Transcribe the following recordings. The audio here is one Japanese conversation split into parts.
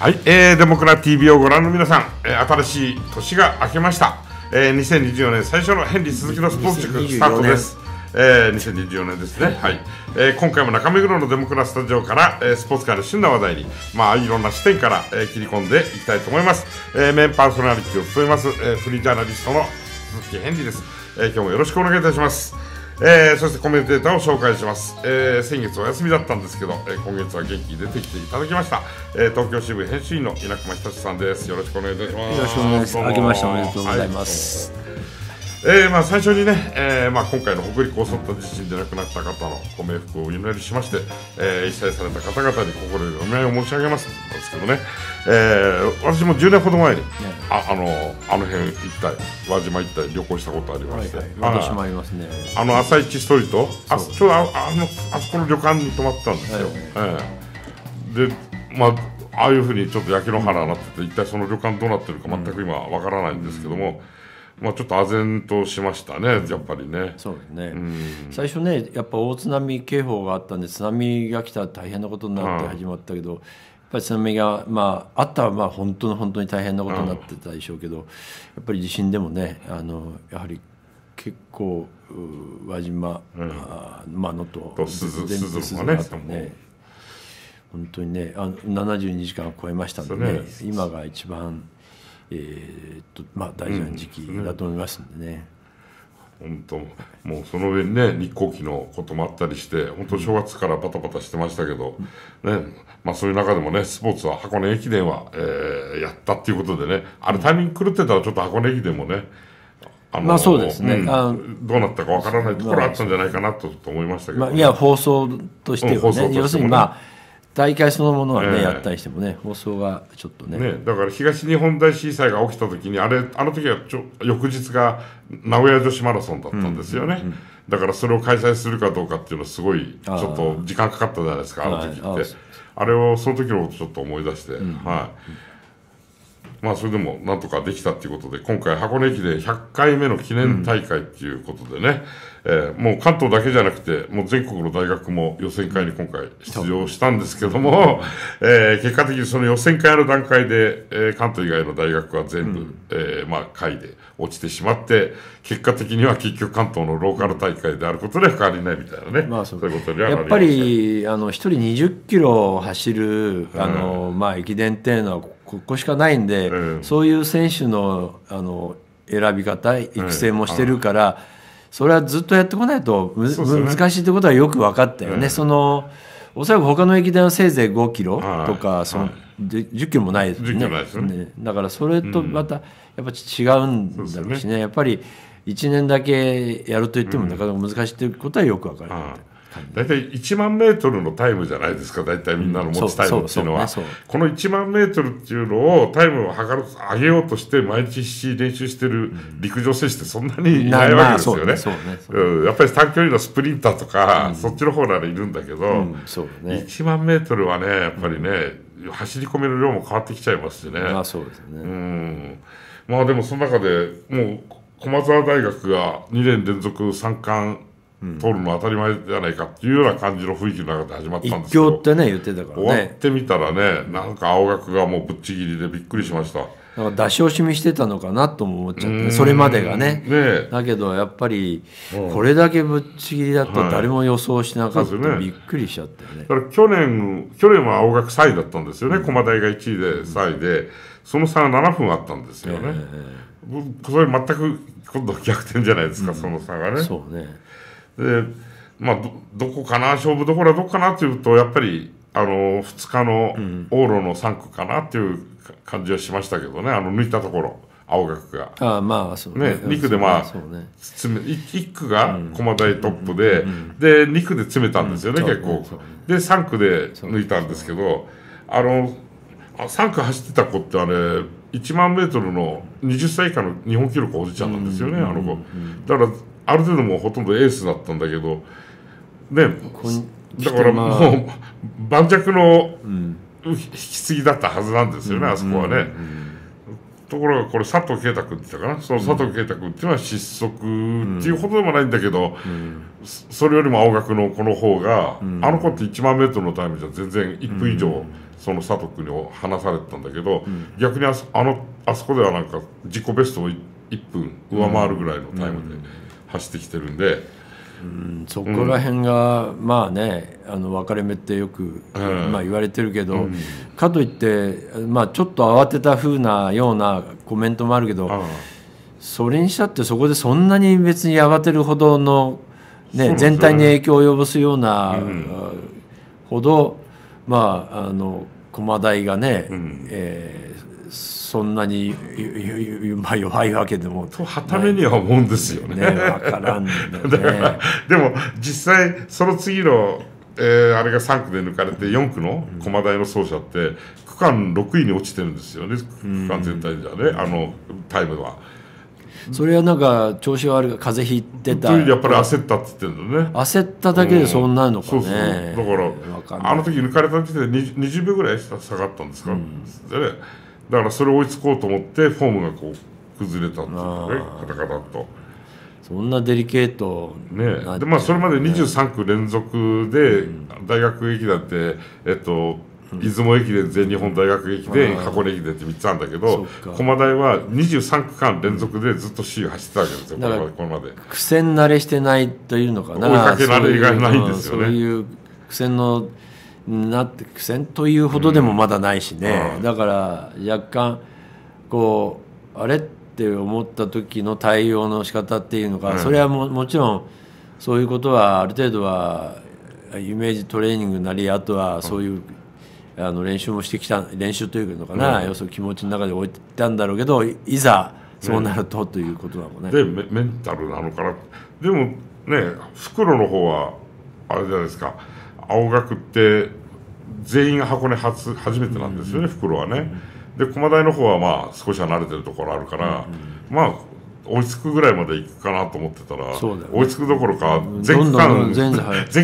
はい、えー、デモクラ TV をご覧の皆さん、えー、新しい年が明けました、えー、2024年最初のヘンリー鈴木のスポーツ塾スタートです、えー、2024年ですね、はいえー、今回も中目黒のデモクラスタジオから、えー、スポーツ界の旬な話題に、まあ、いろんな視点から、えー、切り込んでいきたいと思います、えー、メンパーソナリティを務めます、えー、フリージャーナリストの鈴木ヘンリーです、えー、今日もよろしくお願いいたしますえー、そしてコメンテーターを紹介します、えー、先月お休みだったんですけど、えー、今月は元気に出てきていただきました、えー、東京支部編集員の稲熊久さんですよろしくお願いいたしますよろしくお願いします明けましておめでとうございます、はいえー、まあ最初にね、えーまあ、今回の北陸を襲った地震で亡くなった方のご冥福をお祈りしまして、えー、被災された方々に心よりお見舞いを申し上げますんですけどね、えー、私も10年ほど前に、ああのあの辺一帯輪島一帯旅行したことありまして、はいはい、私もありますねあの朝一ストリートあちょうどああのあそこの旅館に泊まったんですよ、はい、えー、でまあああいうふうにちょっと焼け野原になってて一体その旅館どうなってるか全く今わからないんですけども、うんまあ、ちょっと唖然としましたねやっぱりねそうですね、うん、最初ねやっぱ大津波警報があったんで津波が来たら大変なことになって始まったけど、うん、やっぱり津波が、まあ、あったらまあ本当の本当に大変なことになってたでしょうけど、やっぱり地震でもねあのやはり結構輪島、うん、あまあ、能登鈴もね本当にねあ72時間を超えましたんでね、ね、今が一番えー、っとまあ、大事な時期だと思いますんでね。本当もうその上にね日航機のこともあったりして本当正月からバタバタしてましたけど、ねまあ、そういう中でもねスポーツは箱根駅伝は、えー、やったっていうことでねあれタイミング狂ってたらちょっと箱根駅伝もねあまあそうですね、うん、どうなったかわからないところあったんじゃないかなと思いましたけど、ねまあ、いや放送としては、ね、ね、要するにまあ大会そのものはね、えー、やったりしてもね放送がちょっとね、ね、だから東日本大震災が起きた時にあれあの時はちょ翌日が名古屋女子マラソンだったんですよね、うんうん、だからそれを開催するかどうかっていうのはすごいちょっと時間かかったじゃないですかあの時って、はい、あれをその時のことちょっと思い出して、うん、はい。まあ、それでもなんとかできたということで、今回箱根駅伝100回目の記念大会ということでね、うん、えー、もう関東だけじゃなくて、もう全国の大学も予選会に今回出場したんですけども、えー、結果的にその予選会の段階で、えー、関東以外の大学は全部、うん、えー、まあ、下位で落ちてしまって、結果的には結局関東のローカル大会であることには変わりないみたいなね、まあ、そういうことにはなりやっぱり、あの、1人20キロ走る、あの、うん、まあ、駅伝っていうのは、ここしかないんで、えー、そういう選手のあの選び方育成もしてるから、えー、それはずっとやってこないと、ね、難しいってことはよく分かったよね。えー、そのおそらく他の駅伝はせいぜい5キロとか、はい、その、はいで10キロもないですねですね、ね、だからそれとまたやっぱ違うんだろうしねうんね、やっぱり1年だけやると言ってもなかなか難しいということはよく分かる、うん大体1万メートルのタイムじゃないですか、大体みんなの持つタイムっていうのは、この1万メートルっていうのをタイムを測る上げようとして、毎日練習してる陸上選手ってそんなにいないわけですよね。やっぱり短距離のスプリンターとか、そっちの方ならいるんだけど、1万メートルはね、やっぱりね、走り込みの量も変わってきちゃいますしね。まあそうですね。うん。まあでもその中でもう駒澤大学が2年連続三冠取るの当たり前じゃないかっていうような感じの雰囲気の中で始まったんですけどってね言ってたからね終わってみたらねなんか青学がもうぶっちぎりでびっくりしましただから出し惜しみしてたのかなとも思っちゃってそれまでがねねだけどやっぱりこれだけぶっちぎりだと誰も予想しなかった、はいね、びっくりしちゃったよねだから去年去年は青学3位だったんですよね、うん、駒台が1位で3位で、その差が7分あったんですよね、えー、それ全く今度逆転じゃないですか、うん、その差がねそうねで、まあど、どこかな、勝負どころはどこかなというと、やっぱり、あの、2日の往路の3区かなっていう感じはしましたけどね、あの、抜いたところ。青学が。ああまあそうね。ね2区でまあ、ね、1区が駒大トップで、で、2区で詰めたんですよね、結構。で、3区で抜いたんですけど、あの、3区走ってた子ってあれ、1万メートルの20歳以下の日本記録おじちゃんなんですよね、あの子。だから、ある程度もほとんどエースだったんだけどねだからもう盤石の引き継ぎだったはずなんですよね、あそこはね。ところがこれ佐藤慶太君って言ったかなその佐藤慶太君っていうのは失速っていうほどでもないんだけど、うん、それよりも青学のこの方が、うん、あの子って1万メートルのタイムじゃ全然1分以上、その佐藤君に離されてたんだけど、うん、逆にあそあのあそこではなんか自己ベストを1分上回るぐらいのタイムで。走ってきてるんで、うん、そこら辺が、うん、まあねあの分かれ目ってよく、うん、まあ、言われてるけど、うん、かといって、まあ、ちょっと慌てたふうなようなコメントもあるけどそれにしたってそこでそんなに別に慌てるほどの、ね、全体に影響を及ぼすような、ほどまああの駒台がね、えーそんなに、まあ、弱いわけでもとはためには思うんですよね。から でも実際その次の、えー、あれが3区で抜かれて4区の駒台の走者って区間6位に落ちてるんですよね区間全体じゃね、うん、あのタイムは。それはなんか調子悪い風邪ひってたやっぱり焦ったって言ってるのね焦っただけでそんなのかね、うん、そうそうだからあの時抜かれた時点で 20, 20秒ぐらい下がったんですか、うん、で、ねだからそれ追いつこうと思ってフォームがこう崩れたっていうねカタカタとそんなデリケートねでまあそれまで23区連続で、大学駅だってえっと出雲駅伝全日本大学駅伝、箱根駅伝って3つあるんだけど駒台は23区間連続でずっと C を走ってたわけですよこれまで苦戦慣れしてないというのかな追いかけられがないんですよねそういう苦戦のなって苦戦というほどでもまだないしね、だから若干こうあれって思った時の対応の仕方っていうのか、それはももちろんそういうことはある程度はイメージトレーニングなりあとはそういう、あの練習もしてきた練習というのかな、要するに気持ちの中で置いてたんだろうけどいざそうなると、ということだもんね。でメンタルなのかなでもね袋の方はあれじゃないですか青学って全員が箱根初初めてなんですよね、袋はね。で駒台の方はまあ少し離れてるところあるから、うん、まあ追いつくぐらいまでいくかなと思ってたら、ね、追いつくどころか全区間 全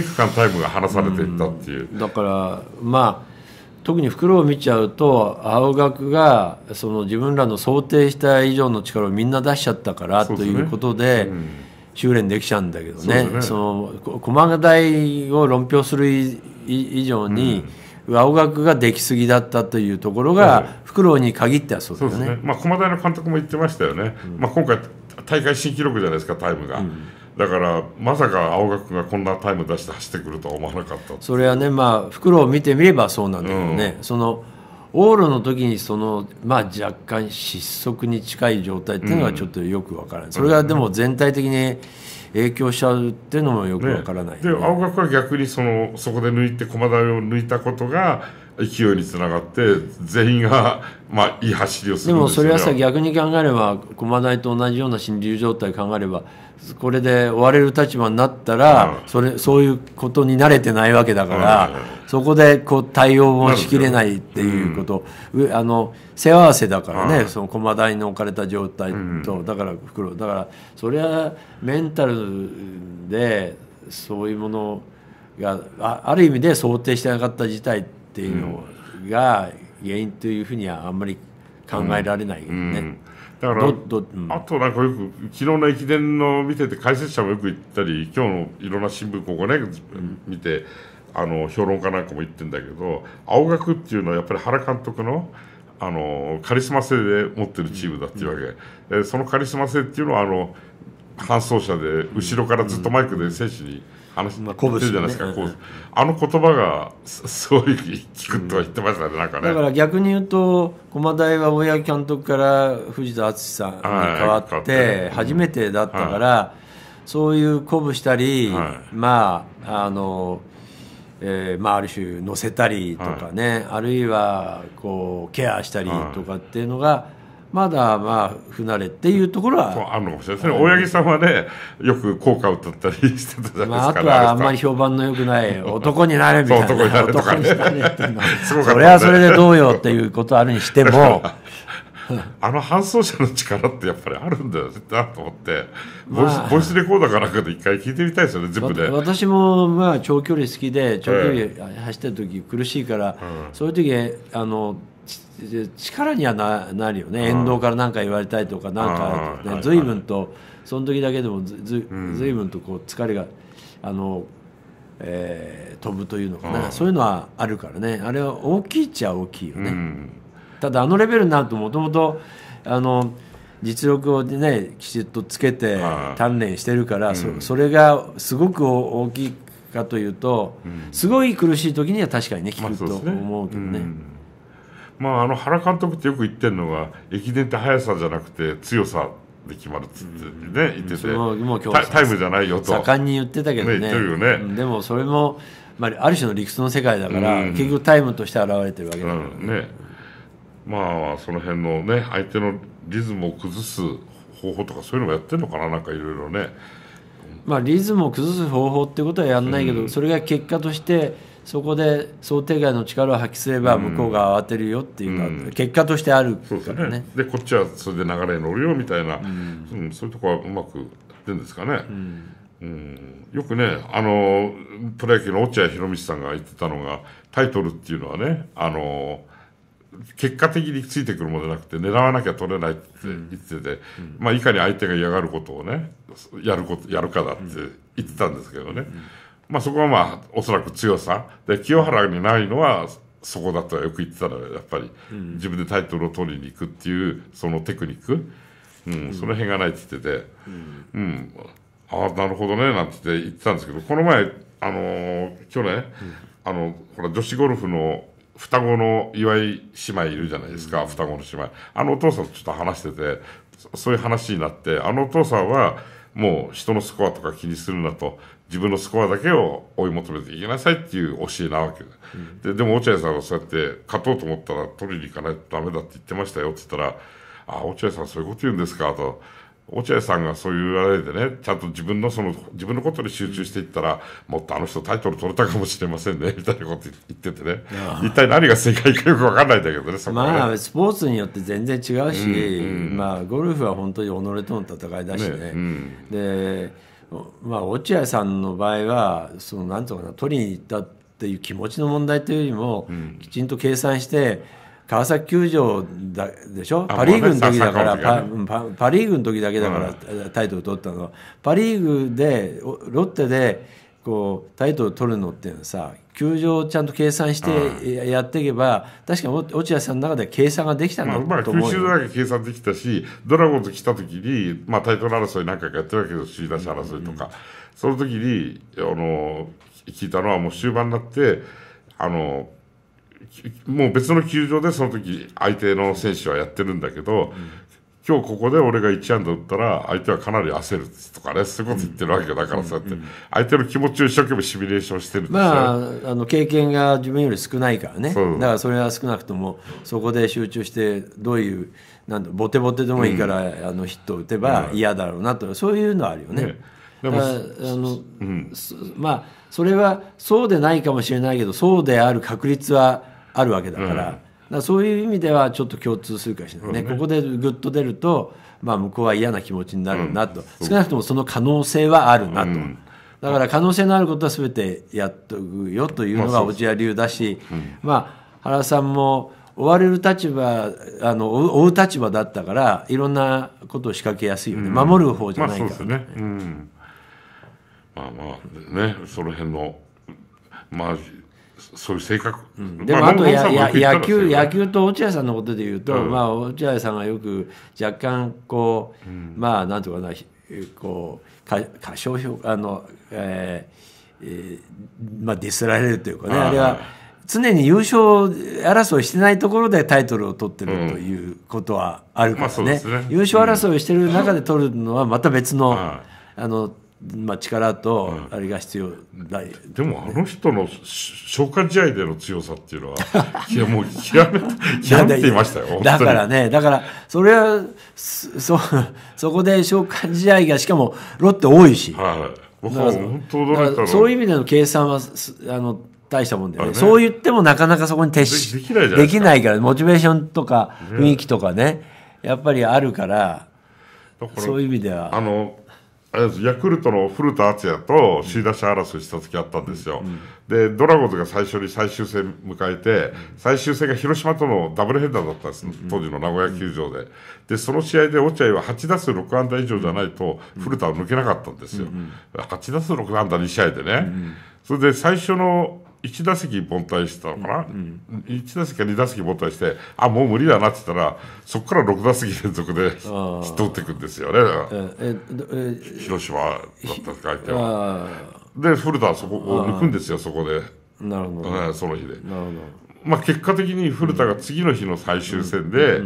区間タイムが離されていったっていう、うん、だからまあ特に袋を見ちゃうと青学がその自分らの想定した以上の力をみんな出しちゃったから、ということで。う修練できちゃうんだけどね、ね、その駒台を論評する以上に、うん、青学ができすぎだったというところが、はい、フクロウに限ってはそうですね、ね、まあ、駒大の監督も言ってましたよね、うん、まあ、今回大会新記録じゃないですかタイムが。うんだからまさか青学がこんなタイム出して走ってくるとは思わなかったそれはねまあ袋を見てみればそうなんだけどね、うん、その往路の時にその、まあ、若干失速に近い状態っていうのはちょっとよくわからない、うん、それがでも全体的に影響しちゃうっていうのもよくわからない、ねね、で青学は逆にそのそこで抜いて駒台を抜いたことが勢いにつながって全員がまあいい走りをするで、もそれはさ逆に考えれば駒台と同じような心理状態考えればこれで追われる立場になったら、うん、それそういうことに慣れてないわけだから、うん、そこでこう対応もしきれないっていうこと、うん、あの背合わせだからね、その駒台の置かれた状態と、だから袋だからそれはメンタルでそういうものがあある意味で想定してなかった事態ってっていうのが原因というふうにはあんまり考えられないよね。うんうん、だからあとなんかよく昨日の駅伝の見てて解説者もよく言ったり今日のいろんな新聞ここね見てあの評論家なんかも言ってんだけど青学っていうのはやっぱり原監督のあのカリスマ性で持ってるチームだっていうわけ、うん、そのカリスマ性っていうのはあの搬送車で後ろからずっとマイクで選手に話してるじゃないですか、あの言葉がすごい聞くとは言ってましたね、なんかねだから逆に言うと駒大は大八木監督から藤田敦さんに代わって初めてだったから、そういう鼓舞したり、まああのえーまあ、ある種乗せたりとかね、あるいはこうケアしたりとかっていうのが、まだまあ不慣れっていうところはあるのかもしれない大八木さんはねよく効果を歌ったりしてたじゃないですか、まあ、あとはあんまり評判のよくない 男になれみたいな男になれっていうのはそれはそれでどうよっていうことあるにしても あの搬送者の力ってやっぱりあるんだよなと思って、まあ、ボイスレコーダーかなんかで一回聞いてみたいですよね全部で私もまあ長距離好きで長距離走ってる時苦しいから、えーうん、そういう時あの力にはななるよね、沿道から何か言われたいとか、なんか、ね、随分と、その時だけでもずず、随分とこう疲れが、あの、えー、飛ぶというのかな、そういうのはあるからね、あれは大きいっちゃ大きいよね。ただ、あのレベルになると、もともと、あの、実力をね、きちっとつけて鍛錬してるから、そそれがすごく大きいかというと、すごい苦しい時には確かにね、効くと思うけどね。まあ、あの原監督ってよく言ってるのが駅伝って速さじゃなくて強さで決まるっつってね、言ってて、う日タイムじゃないよと盛んに言ってたけどね、ねね、でもそれも、まあ、ある種の理屈の世界だから、うん、結局タイムとして現れてるわけだから、ね、うんね、まあその辺のね相手のリズムを崩す方法とかそういうのもやってるのかななんかいろいろねまあリズムを崩す方法ってことはやんないけど、それが結果としてそこで想定外の力を発揮すれば向こうが慌てるよっていうか、結果としてあるからね,、でこっちはそれで流れに乗るよみたいな、うんそういうとこはうまくやってんですかね。うんよくねあのプロ野球の落合博満さんが言ってたのがタイトルっていうのはねあの結果的についてくるものじゃなくて狙わなきゃ取れないって言ってて、うん、まあ、いかに相手が嫌がることをねやることやるかだって言ってたんですけどね。うんまあ、そこはまあおそらく強さで清原にないのはそこだとはよく言ってたらやっぱり自分でタイトルを取りに行くっていうそのテクニック、うん、うん、その辺がないって言ってて、うん、うん、ああなるほどねなんて言ってたんですけどこの前、あのー、去年、あのほら女子ゴルフの双子の岩井姉妹いるじゃないですか、双子の姉妹あのお父さんとちょっと話しててそういう話になってあのお父さんはもう人のスコアとか気にするなと自分のスコアだけを追い求めていきなさいっていう教えなわけでうん、ででも落合さんはそうやって勝とうと思ったら取りに行かないとダメだって言ってましたよって言ったら「あ落合さんそういうこと言うんですか」と。落合さんがそういうあれでね、ちゃんと自分のその、自分のことに集中していったら、もっとあの人タイトル取れたかもしれませんね、みたいなこと言っててね。一体何が正解かよくわかんないんだけどね、そこは、ね、まあ、スポーツによって全然違うし、うんうん、まあ、ゴルフは本当に己との戦いだしね。ねうん、で、まあ、落合さんの場合はそのなんとかな取りに行ったっていう気持ちの問題というよりも、うん、きちんと計算して川崎球場だでしょパ・リーグの時だから、ね、パパパ・リーグの時だけだから、タイトル取ったのはパ・リーグでロッテでこうタイトル取るのっていうのはさ球場をちゃんと計算してやっていけば、確かに落合さんの中で計算ができたんだと思う、まあ、まあ、九州だけ計算できたし、ドラゴンズ来た時に、まあ、タイトル争いなんかやってるわけです首位打者争いとか、その時にあの聞いたのは、もう終盤になって、あのもう別の球場でその時相手の選手はやってるんだけど、今日ここで俺が1安打打ったら、相手はかなり焦るとかね、そういうこと言ってるわけだから、そうやって、相手の気持ちを一生懸命シミュレーションしてるまあ、あの経験が自分より少ないからね、だからそれは少なくとも、そこで集中して、どういう、なんだ、ボテボテでもいいから、あのヒットを打てば嫌だろうなと、そういうのはあるよね。ねでもあの、うん、まあそれはそうでないかもしれないけどそうである確率はあるわけだから、だそういう意味ではちょっと共通するかもしれないねね、ここでぐっと出ると、まあ、向こうは嫌な気持ちになるなと、うん、少なくともその可能性はあるなと、うん、だから可能性のあることは全てやっとくよというのが落合流だし、まあ、原さんも追われる立場あの追う立場だったからいろんなことを仕掛けやすいよね、守る方じゃないから、ね、まあ、ね、まあまあねその辺のまあそういう性格、うん、でもあとや、野球野球と落合さんのことで言うと、うん、まあ、落合さんがよく若干こう、うん、まあなんとかなこう過過小評価の、えーえー、まあ、ディスられるというかねあれは常に優勝争いしてないところでタイトルを取ってるということはあるからね,、優勝争いしてる中で取るのはまた別の、あのまあ、力とあれが必要だ、ね、でもあの人の消化試合での強さっていうのは いやもう極め極めていましたよだからねだからそれはそそこで消化試合がしかもロッテ多いし、はい、僕は本当驚いそういう意味での計算はあの大したもんだよね、ね、そう言ってもなかなかそこに徹しできないできないからモチベーションとか雰囲気とかね、ね、やっぱりあるからそういう意味ではあのヤクルトの古田敦也と首位打者争いした時あったんですよ、うんうん、でドラゴンズが最初に最終戦迎えて、最終戦が広島とのダブルヘッダーだったんです、当時の名古屋球場で、でその試合で落合は8打数6安打以上じゃないと、古田を抜けなかったんですよ、うんうん、8打数6安打2試合でね、それで最初の1打席凡退してたのかな、うん、1打席か2打席凡退してあもう無理だなって言ったらそこから6打席連続で打っていくんですよね、広島だったって相手は。で古田はそこを抜くんですよそこでなるほど、ね、その日で。まあ、結果的に古田が次の日の最終戦で、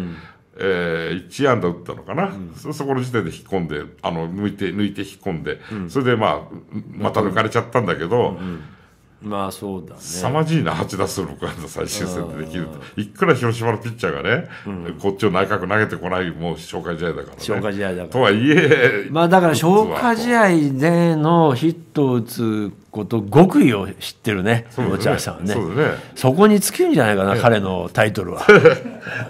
えー、1安打打ったのかな、うん、そこの時点で引っ込んであの抜いて抜いて引っ込んで、うん、それでまあまた抜かれちゃったんだけど、うんうんまあそうだね。凄まじいな、8打数6安打最終戦でできると。いくら広島のピッチャーがね、うん、こっちを内角投げてこない、もう消化試合だからね。消化試合だから。とはいえ、まあだから消化試合でのヒットを打つこと極意を知ってるね、落合、ね、さんはねそねそこに尽きるんじゃないかな、彼のタイトルは。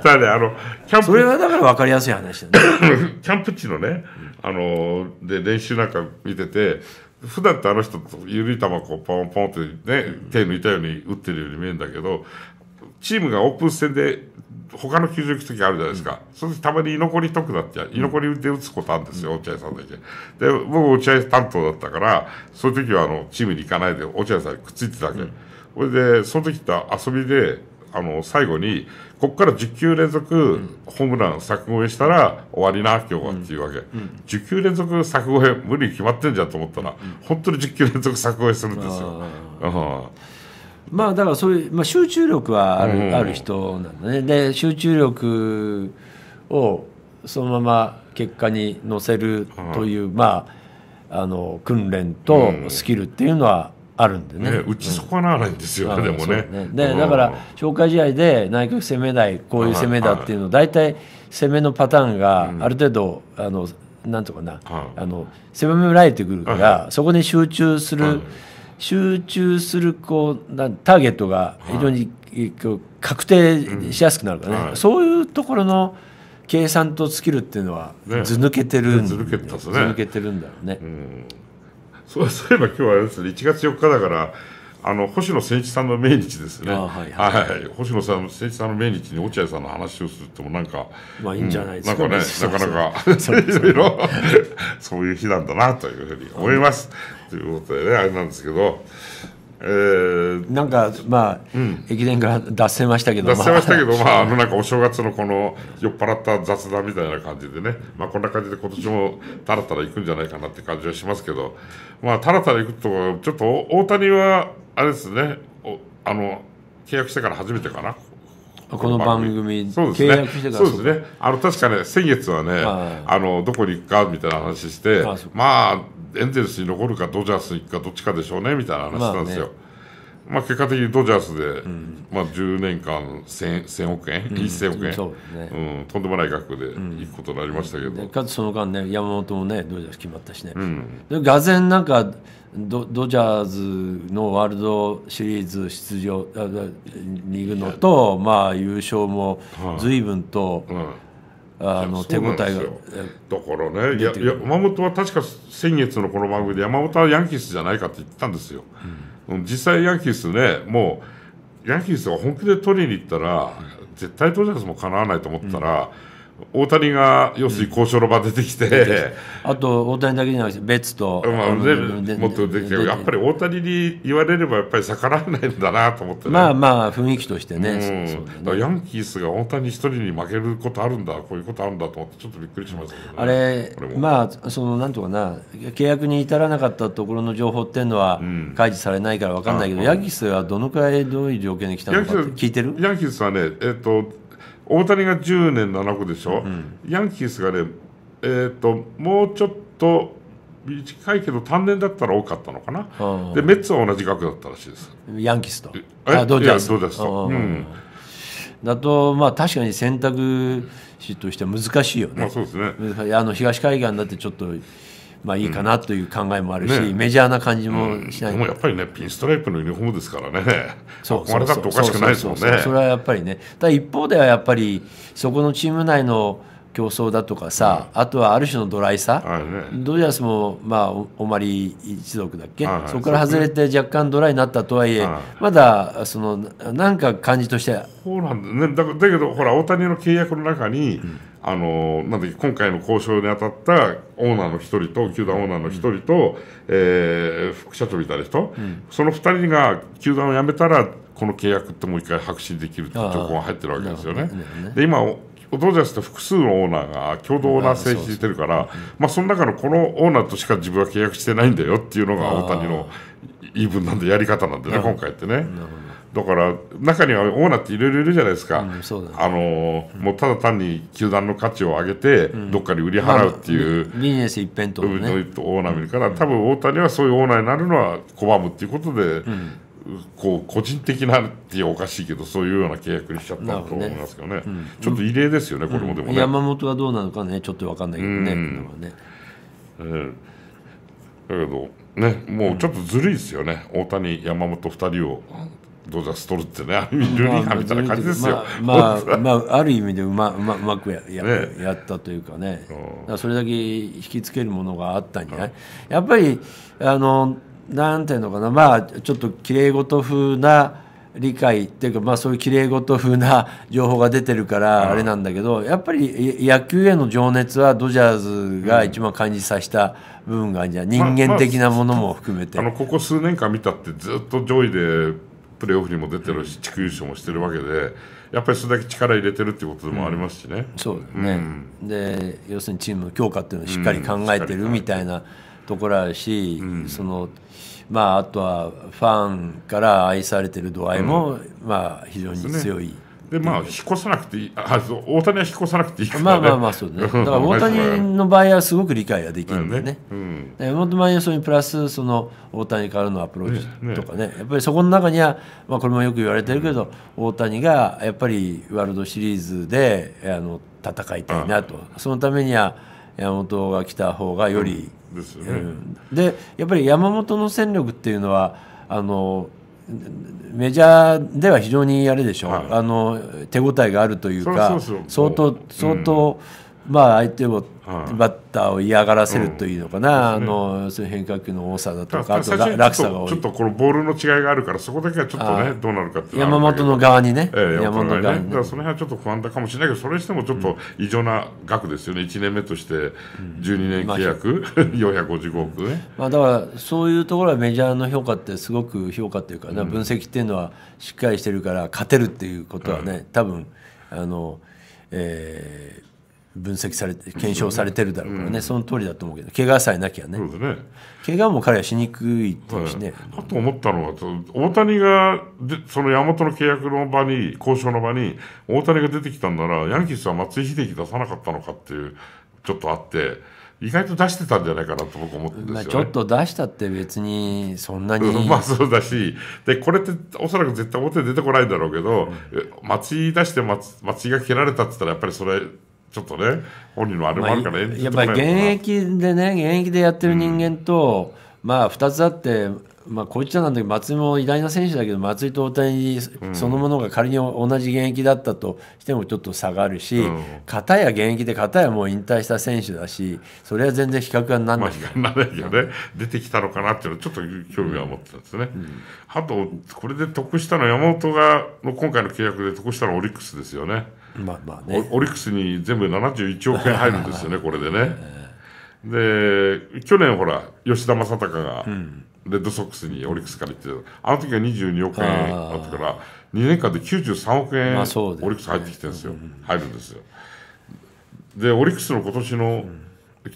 だね、あのキャンプそれはだから分かりやすい話だね。キャンプ地のね、あので練習なんか見てて、普段ってあの人と緩い球をポンポンってね、手抜いたように打ってるように見えるんだけど、チームがオープン戦で他の球場行く時あるじゃないですか、うん、そのたまに居残り得くなっちゃ居残りで打つことあるんですよ、うん、落合さんだけで僕落合担当だったからそういう時はあのチームに行かないで落合さんにくっついてたわけ、うん、それでその時って遊びであの最後にここから10球連続ホームラン柵越えしたら終わりな今日はっていうわけ、うん10球連続柵越え無理に決まってんじゃんと思ったら、うん、本当に10球連続柵越えするんですよ。まあだからそういう、まあ、集中力はあるうん、ある人なんだねで集中力をそのまま結果に乗せるという、まああの訓練とスキルっていうのは、あるんでね、ね、打ち損なわないんですよね、うん、でもね、ね、で、だから紹介試合で内角攻めないこういう攻めだっていうの、はい、大体攻めのパターンがある程度、うん、あのなんとかな、あの狭められてくるから、そこに集中する、集中するこうなターゲットが非常に、確定しやすくなるからね、そういうところの計算とスキルっていうのはず抜けてるね、ず抜けてるんだろうね。そうそういえば今日はあれですね1月4日だからあの星野誠一さんの命日ですね。はい、はいはい星野さん誠一さんの命日に落合さんの話をするってもなんかまあいいんじゃないですか、うん、なんかね なかなか そういう日なんだなというふうに思います。ということでねあれなんですけどえなんかまあ、うん、駅伝から脱線ましたけど脱線ましたけど、まあ、あ、のなんかお正月のこの酔っ払った雑談みたいな感じでね、まあ、こんな感じで今年もたらたら行くんじゃないかなって感じはしますけど、まあ、たらたら行くとちょっと大谷はあれですねあの契約してから初めてかな。この番組、ね、そうですねあの確かね先月はねあのどこに行くかみたいな話してまあエンゼルスに残るかドジャースに行くかどっちかでしょうねみたいな話なんですよ。まあねまあ、結果的にドジャースで、うん、まあ、10年間 1000, 1000億円、1000億円う、ね、うん、とんでもない額でいくことになりましたけど、うん、かつその間ね山本もねドジャース決まったしね、で俄ぜなんかドドジャーズのワールドシリーズ出場に行くのと、まあ、優勝も随分と、はい、うんあの手応えがだからねいや、山本は確か先月のこの番組で山本はヤンキースじゃないかって言ったんですよ、うん、実際ヤンキースねもうヤンキースが本気で取りに行ったら、うん、絶対ドジャースもかなわないと思ったら、うん大谷が要するに交渉の場出てきて、うん、あと大谷だけじゃなくて別と、まあね、もっとてきてやっぱり大谷に言われればやっぱり逆らわないんだなと思って、ね、まあまあ雰囲気としてねうんね、ヤンキースが大谷一人に負けることあるんだこういうことあるんだと思ってちょっとびっくりしましたけど、ね、あれまあそのなんとかな契約に至らなかったところの情報っていうのは開示されないから分かんないけど、うん、ヤンキースはどのくらいどういう条件で来たのか聞いてるヤンキースはねえっ、ー、と大谷が10年7個でしょ、うん、ヤンキースがね、えーと、もうちょっと短いけど単年だったら多かったのかな、うん、でメッツは同じ額だったらしいですヤンキースとあドジャースドジャうん、だとまあ確かに選択肢として難しいよね、まあ、そうですねあの東海岸だってちょっとまあいいかなという考えもあるし、うんね、メジャーな感じもしない、うん、もやっぱりねピンストライプのユニフォームですからねそうそうそうそうそうそれはやっぱりねだ一方ではやっぱりそこのチーム内の競争だとかさ、うん、あとはある種のドライさ、ね、ドジャースも、まあ、オマリ一族だっけ、はいはい、そこから外れて若干ドライになったとはいえ、はい、まだそのなんか感じとしてそうなんだ,、ね、だだけどほら大谷の契約の中に、うんあのなんで今回の交渉に当たったオーナーの一人と球団オーナーの一人と、うん、えー、副社長みたいな人、うん、その二人が球団を辞めたらこの契約ってもう一回白紙できるって条項が入ってるわけですよね。ねで今お当んと複数のオーナーが共同オーナー制してるから、まあ、その中のこのオーナーとしか自分は契約してないんだよっていうのが大谷の言い分なんでやり方なんでね今回ってね。だから中にはオーナーっていろいろいるじゃないですか、うんね、あのもうただ単に球団の価値を上げて、どっかに売り払うっていう、まあ、ビジネス一辺倒の、ね、オーナー見るから、多分大谷はそういうオーナーになるのは拒むっていうことで、こう個人的なっていうおかしいけどそういうような契約にしちゃったと思いますけどね、ねうん、ちょっと異例ですよね、これもでもね山本はどうなのかねちょっと分かんないけどね,、うんねえー、だけどねもうちょっとずるいですよね、大谷山本2人をドジャース取るってね、ル みたいな感じですよ。まあ、まあ、まあ、ある意味でうまうまうまくややね、やったというかね、かそれだけ引きつけるものがあったんじゃない、はい、やっぱり、あの、なんていうのかな、まあ、ちょっときれい風な理解っていうか、まあ、そういうきれい風な情報が出てるから、あれなんだけど、やっぱり野球への情熱はドジャーズが一番感じさせた部分があるんじゃ、うん、人間的なものも含めて、まあまあ、あのここ数年間見たって、ずっと上位で。プレーオフにも出てるし、地区優勝もしてるわけでやっぱりそれだけ力入れてるっていうことでもありますしね、うん、そうすね、うん、で要するにチームの強化っていうのをしっかり考えてるみたいなところあるし、そのまああとはファンから愛されてる度合いも、まあ非常に強い。でまあ引っ越さなくていいあそう大谷は引っ越さなくていいから、ね、まあまあまあそうねだから大谷の場合はすごく理解ができるんだよね山本真由それにプラスその大谷からのアプローチとかね、ねやっぱりそこの中には、まあ、これもよく言われてるけど、うん、大谷がやっぱりワールドシリーズであの戦いたいなとそのためには山本が来た方がより、うん、ですよね、うん、でやっぱり山本の戦力っていうのはあのメジャーでは非常にあれでしょう、はい、あの手応えがあるというか、相当、相当、うんまあ、相手をバッターを嫌がらせるというのかな、うんうんね、あのそ変化球の多さだとか、あと落差が多い。ちょっとこのボールの違いがあるから、そこだけはちょっとね、どうなるかって山本の側にね、えー、山本の側に、ね、だからその辺はちょっと不安だかもしれないけど、それにしてもちょっと異常な額ですよね、1年目として12年契約、うん、455 億、ね、まあ、だから、そういうところはメジャーの評価って、すごく評価というか、ね、分析っていうのはしっかりしてるから、勝てるっていうことはね、多分あの、えー分析されて検証されてるだろうからね、うん、その通りだと思うけど怪我さえなきゃねそうですね怪我も彼はしにくいっていうしね、はい、と思ったのは大谷がでその山本の契約の場に交渉の場に大谷が出てきたんならヤンキースは松井秀喜出さなかったのかっていうちょっとあって意外と出してたんじゃないかなと僕思って、ちょっと出したって別にそんなに、まあそうだしでこれっておそらく絶対表出てこないんだろうけど、うん、松井出して松松井が蹴られたって言ったらやっぱりそれちょっとね本人のあれもあるから、まあ、やっぱり現役でね現役でやってる人間と、うん、まあ2つあってまあ、こいつはなんだけど松井も偉大な選手だけど松井と大谷そのものが仮に同じ現役だったとしてもちょっと差があるし、うん、や現役でかたやもう引退した選手だしそれは全然比較がなんない、まあ、ならないよね出てきたのかなっていうのちょっと興味は持ってたんですね、うんうん、あとこれで得したの山本がの今回の契約で得したのはオリックスですよね。まあまあね、オリックスに全部71億円入るんですよね、これでね。で、去年、ほら、吉田正尚がレッドソックスにオリックスから行って、あの時は22億円あったから、2年間で93億円、オリックス入ってきてるんですよ、入るんですよ。で、オリックスの今年の、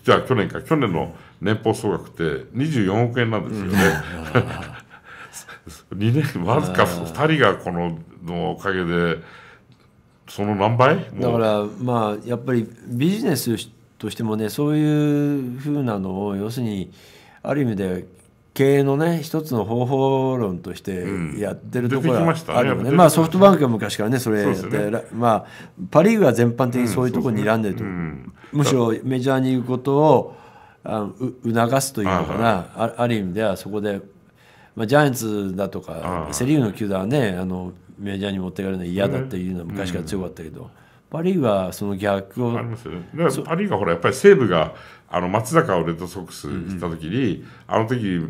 じゃあ去年か、去年の年俸総額って24億円なんですよね。2 年、わずか2人がこののおかげで。その何倍だからまあやっぱりビジネスとしてもねそういうふうなのを要するにある意味で経営のね一つの方法論としてやってるところはあるよねうんまね、まあソフトバンクは昔からねそれやって、ね、まあパ・リーグは全般的にそういうところにらんでると、うんねうん、むしろメジャーに行くことをあ促すというのかなあ,、ある意味ではそこで、まあ、ジャイアンツだとかセ・リーグの球団はねあのメジャーに持っていかれるの嫌だっていうのは昔から強かったけど、パ・リーグはその逆をありますよねパ・リーグはほらやっぱり西武があの松坂をレッドソックスした時に、うんあの時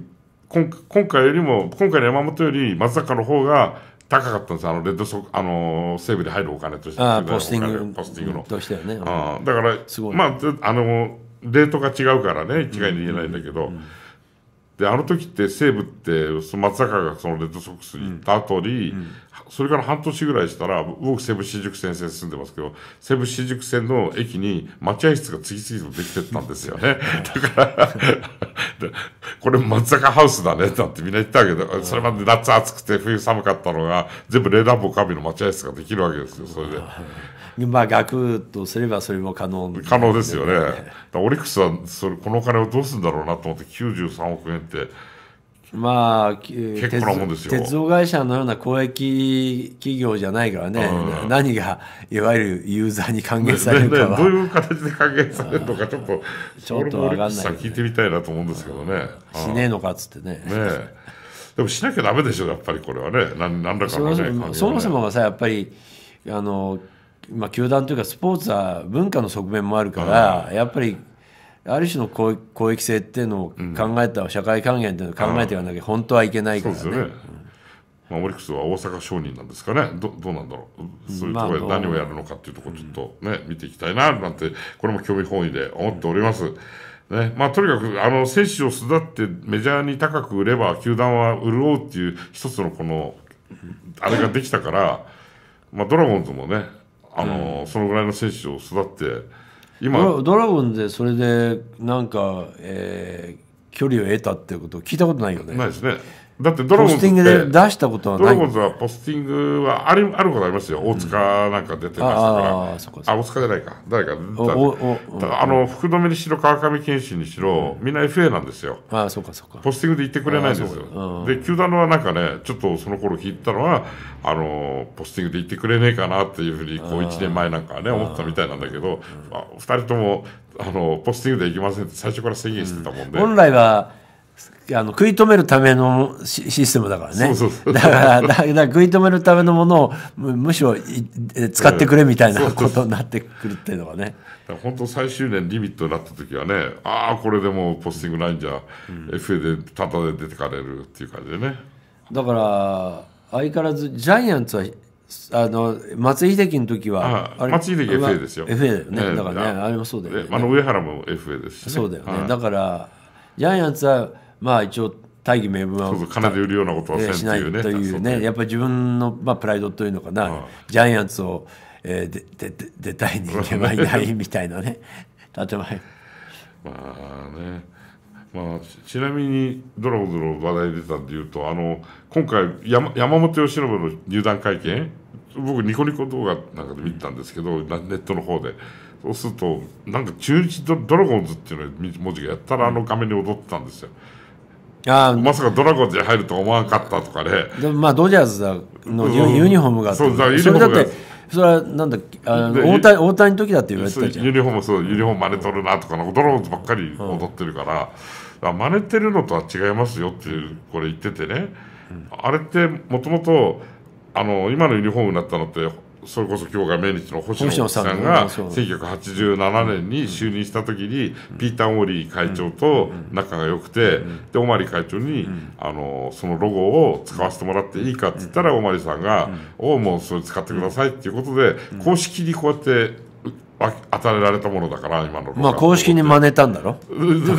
今今回よりも今回の山本より松坂の方が高かったんですあのレッドソあの西武で入るお金としてあポスティングポスティングの、としてはね、うん、あだからまああのレートが違うからね一概に言えないんだけど、であの時って西武ってその松坂がそのレッドソックスに行った後に、それから半年ぐらいしたら、僕、西武新宿線線住んでますけど、西武新宿線の駅に待合室が次々とできてったんですよね。だからこれ松坂ハウスだね、なんてみんな言ったけど、それまで夏暑くて冬寒かったのが、全部冷暖房完備の待合室ができるわけですよ、それで。まあ、学とすればそれも可能、ね、可能ですよね。オリックスはそれこのお金をどうするんだろうなと思って、93億円って。まあ、結構なもんですよ鉄道会社のような公益企業じゃないからね、うん、何がいわゆるユーザーに還元されるかは、ねね、どういう形で還元されるのかちょっとちょっと分かんない、ね、聞いてみたいなと思うんですけどね、うん、しねえのかっつってねでもしなきゃだめでしょやっぱりこれはねなんらかのねそもそもがさやっぱりあの、まあ、球団というかスポーツは文化の側面もあるから、うん、やっぱりある種の公公益性っていうのを考えた、うん、社会還元っていうのを考えていかなきゃ本当はいけないからね。ねまあ、オリックスは大阪商人なんですかねどどうなんだろうそういうところで何をやるのかっていうところちょっとね、見ていきたいななんてこれも興味本位で思っております。ねまあ、とにかくあの選手を巣立ってメジャーに高く売れば球団は潤うっていう一つのこのあれができたから、まあ、ドラゴンズもねあの、うん、そのぐらいの選手を育って今ドラゴンでそれでなんか、えー、距離を得たっていうこと聞いたことないよね。ないですね。だってドラゴンズっ出したことはドラゴンズはポスティングはありあることありますよ大塚なんか出てましたから、あ大塚じゃないか誰かあの福留にしろ川上健信にしろ、みんな FA なんですよあそうかそうかポスティングで言ってくれないんですよで球団はなんかねちょっとその頃聞いたのはあのポスティングで言ってくれねえかなっていうふうにこう1年前なんかね思ったみたいなんだけど、う2人ともあのポスティングで行きませんって最初から宣言してたもんで、本来はあの食い止めるためのシステムだからねだからだから食い止めるためのものをむしろ使ってくれみたいなことになってくるっていうのがね本当最終年リミットになった時はねああこれでもうポスティングないんじゃ、うん、FA でタだで出てかれるっていう感じでねだから相変わらずジャイアンツはあの松井秀喜の時はあ松井秀喜 FA ですよ FA だよね、えー、だからねあれもそうだよねあの上原も FA ですし、ね、そうだよね、はい、だからジャイアンツはまあ一応大義名分は金で売るようなことはせんというねいうねやっぱり自分の、まあ、プライドというのかな、ジャイアンツを、えー、でで出たい人間はいないみたいなね建前 まあねまあ、ちなみにドラゴンズの話題出たんでいうとあの今回山山本由伸の入団会見僕ニコニコ動画なんかで見たんですけどネットの方でそうするとなんか中日ドドラゴンズっていうの文字がやったらあの画面に踊ってたんですよ。うんあまさかドラゴンズに入ると思わなかったとかねでもまあドジャースのユニフォームがそうだユニフォームそれはなんだあの大谷大谷の時だって言われてたじゃんユニフォームそうユニフォーム真似とるなとかドラゴンズばっかり踊ってるから、うん、真似てるのとは違いますよっていうこれ言っててね、うん、あれってもともとあの今のユニフォームになったのってそれこそ今日が命日の星野さんが1987年に就任した時にピーター・オーリー会長と仲が良くてでオマリ会長にあのそのロゴを使わせてもらっていいかって言ったらオマリさんが「おおもうそれ使ってください」っていうことで公式にこうやって与えられたものだから今のまあ公式に真似たんだろで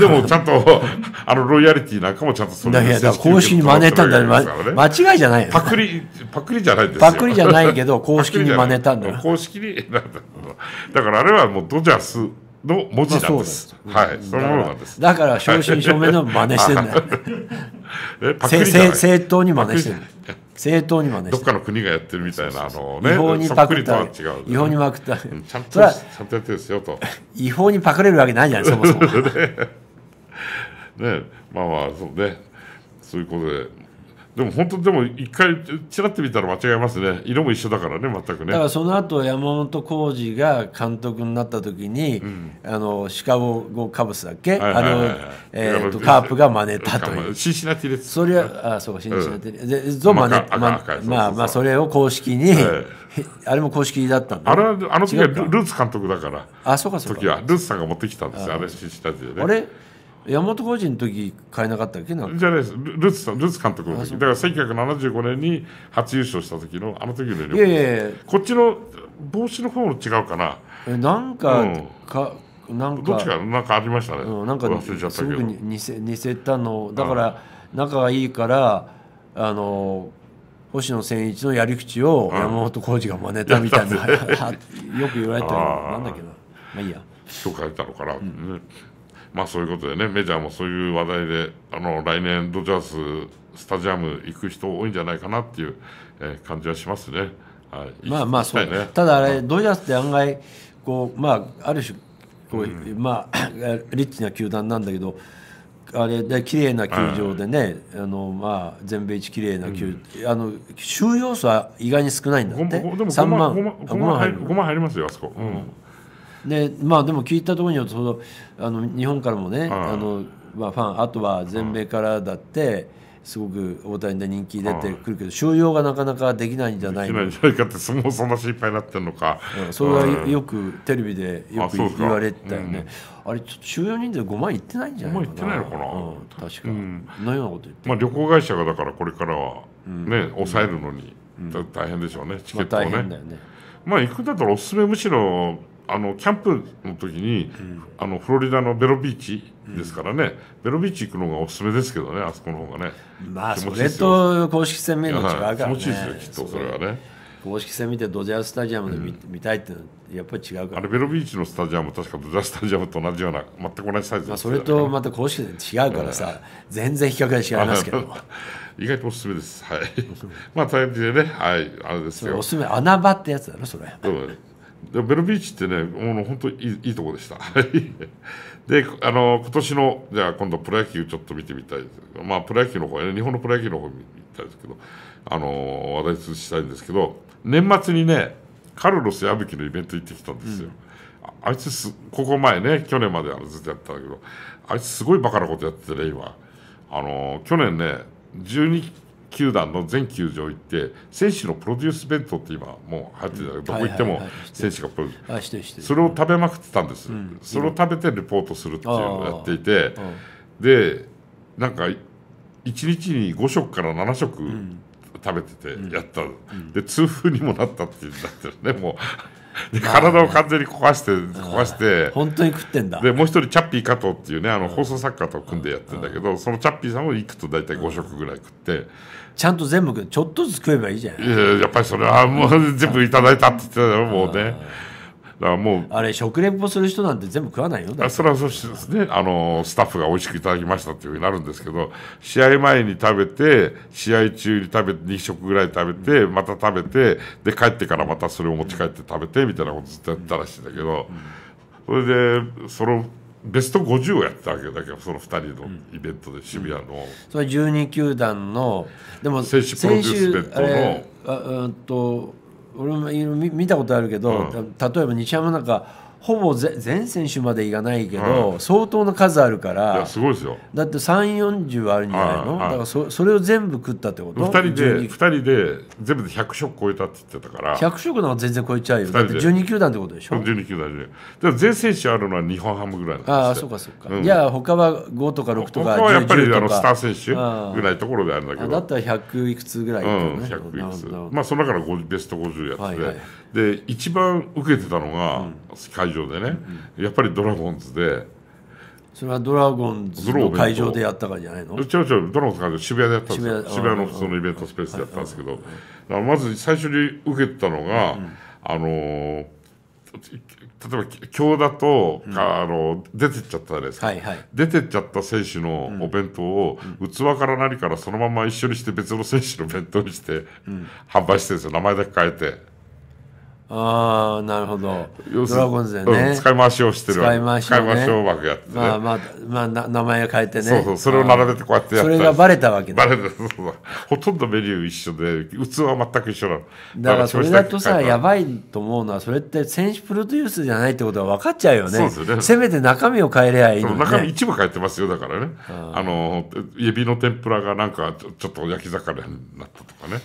もちゃんと あのロイヤリティなんかもちゃんとそれいやだ公式に真似たんだ、ねま、間違いじゃないパクリパクリじゃないですパクリじゃないけど公式に真似たんだ公式に だからあれはもうドジャースの文字なんです。はい、そのものなんです。だから正真正銘の真似してんだよ、ね 正当に真似してる。政党にもねどっかの国がやってるみたいなあのね違法にパクった違う、違法にパクった、うん、ちゃんとちゃんとやってるですよと違法にパクれるわけないじゃない そもそも ねまあまあそうねそういうことででも本当でも一回ちらってみたら間違いますね色も一緒だからね全くねだからその後山本浩二が監督になった時に、うん、あのシカゴカブスだっけ、あの、えーと、カープが真似たというシンシナティですそれはあそうかシンシナティ、うん、でゾ真ま、あまあそれを公式に、えー、あれも公式だったんだ、ね、あれあの時はルーツ監督だからあそうかそうか時はルーツさんが持ってきたんですよあれシンシナティでねあれ山本浩二の時買えなかったっけなじゃないですルツさんルツ監督の時だから1975年に初優勝した時のあの時のよこっちの帽子の方も違うかなえなんか、うん、かなんかどっちかなんかありましたね、うん、なんか忘れちゃったけど似せ似せたのだから仲がいいからあの星野千一のやり口を山本浩二が真似たみたいな、うん、よく言われたなんだけどまあいいや書書いたのかな、うんまあそういうことでね、メジャーもそういう話題で、あの、来年ドジャーススタジアム行く人多いんじゃないかなっていう、えー、感じはしますね。はい、まあまあそう、ね、ただあれ、ドジャースって案外、こう、まあ、ある種、こう、うん、まあ、リッチな球団なんだけど、あれで綺麗な球場でね、はい、あのまあ全米一綺麗な球、うん、あの収容数は意外に少ないんだって。でも5万 ,5 万 ,5 万入りますよあそこ。うんでまあでも聞いたところによるとあの日本からもね、あのまあ、ファンあとは全米からだって、すごく大谷で人気出てくるけど、収容がなかなかできないんじゃないのできないんじゃないかって相撲そんな心配になってるのか、うん、それはよくテレビでよく言われてたよねあ,、れちょっと収容人数5万いってないんじゃないかな5万いってないのかな、確か、うのようなこと言ってまあ旅行会社がだからこれからはね、抑えるのに大変でしょうね、チケットをね,、まあ、大変だよねまあ行くんだったらおすすめむしろあのキャンプの時に、うん、あのフロリダのベロビーチですからね、ベロビーチ行くのがおすすめですけどねあそこの方がねまあそれと公式戦見るの違うからね、気持ちいいですよきっとそれはね公式戦見てドジャースタジアムで見,、見たいってやっぱり違うから、ね、あれベロビーチのスタジアム確かドジャースタジアムと同じような全く同じサイズ、まあ、それとまた公式戦違うからさ、全然比較が違いますけど 意外とおすすめですはいまあ大変でねはいあれですよおすすめ穴場ってやつだなそれそうベルビーチってね、もう本当いいいいとこでした。で、あの、今年の、じゃあ今度プロ野球ちょっと見てみたいです。まあ、プロ野球の方ね、日本のプロ野球の方見たいですけど、あの、話題通したいんですけど、年末にね、カルロス矢吹のイベント行ってきたんですよ。うん、ああいつす、ここ前ね、去年まであのずっとやってたんだけど、あいつすごいバカなことやっててね、今。あの、去年ね、12球団の全球場行って選手のプロデュース弁当って今もう入ってたけど、どこ行っても選手がプロデュース、それを食べまくってたんです、それを食べてレポートするっていうのをやっていて、でなんか1日に5食から7食食べててやった、で痛風にもなったってだってねもう。体を完全に壊して壊して本当に食ってんだでもう一人チャッピー加藤っていうねあの放送作家と組んでやってんだけどそのチャッピーさんもいくと大体5食ぐらい食ってちゃんと全部ちょっとずつ食えばいいじゃないやっぱりそれはもう全部いただいたって言ってたよもうねだからもうあれ食レポする人なんて全部食わないよだそれはそうですねあのスタッフが美味しくいただきましたっていうふうになるんですけど試合前に食べて試合中に食べて2食ぐらい食べてまた食べてで帰ってからまたそれを持ち帰って食べてみたいなことずっとやったらしいんだけど、それでそのベスト50をやってたわけだけどその2人のイベントで渋谷の、うん、それ12球団のでも選手プロデュースイベントのああと俺も見たことあるけど、うん、例えば西山なんかほぼ全選手までいかないけど、はい、相当な数あるからすごいですよだって3 4 0あるんじゃないの、はい、だからそそれを全部食ったってこと2人で ,2 人で全部で100食超えたって言ってたから100食なんか全然超えちゃうよだって12球団ってことでしょ12球団でだから全選手あるのは日本ハムぐらいなんですああそうかそうか、うん、いや他は5とか6とか他はやっぱりあのスター選手ぐらいところであるんだけどだったら100いくつぐらい、ね、うん100いくつまあその中らベスト50やってて、はいはいで一番受けてたのが、うん、会場でね、うん、やっぱりドラゴンズでそれはドラゴンズの会場でやったかじゃないの違う違うドラゴンズ会場渋谷でやったんですよ渋谷の普通のイベントスペースでやったんですけど、まず最初に受けてたのが、うん、あのー例えば京田と、うん、あの出てっちゃったですか、はいはい、出てっちゃった選手のお弁当を、うん、器から何からそのまま一緒にして別の選手の弁当にして、うん、販売してるんですよ名前だけ変えて。ああなるほどドラゴンズでね、うん、使い回しをしてる使い回し、ね、使い回しをうまくやってねまあまあ、まあ、名前を変えてねそうそうそれを並べてこうやってやったそれがバレたわけだバレたそうそうほとんどメニュー一緒で器は全く一緒なのだからそれだとさやばいと思うのはそれって選手プロデュースじゃないってことは分かっちゃうよねそうですねせめて中身を変えればいいのに、ね、中身一部変えてますよだからねあのエビの天ぷらがなんかちょっと焼き魚になったとかね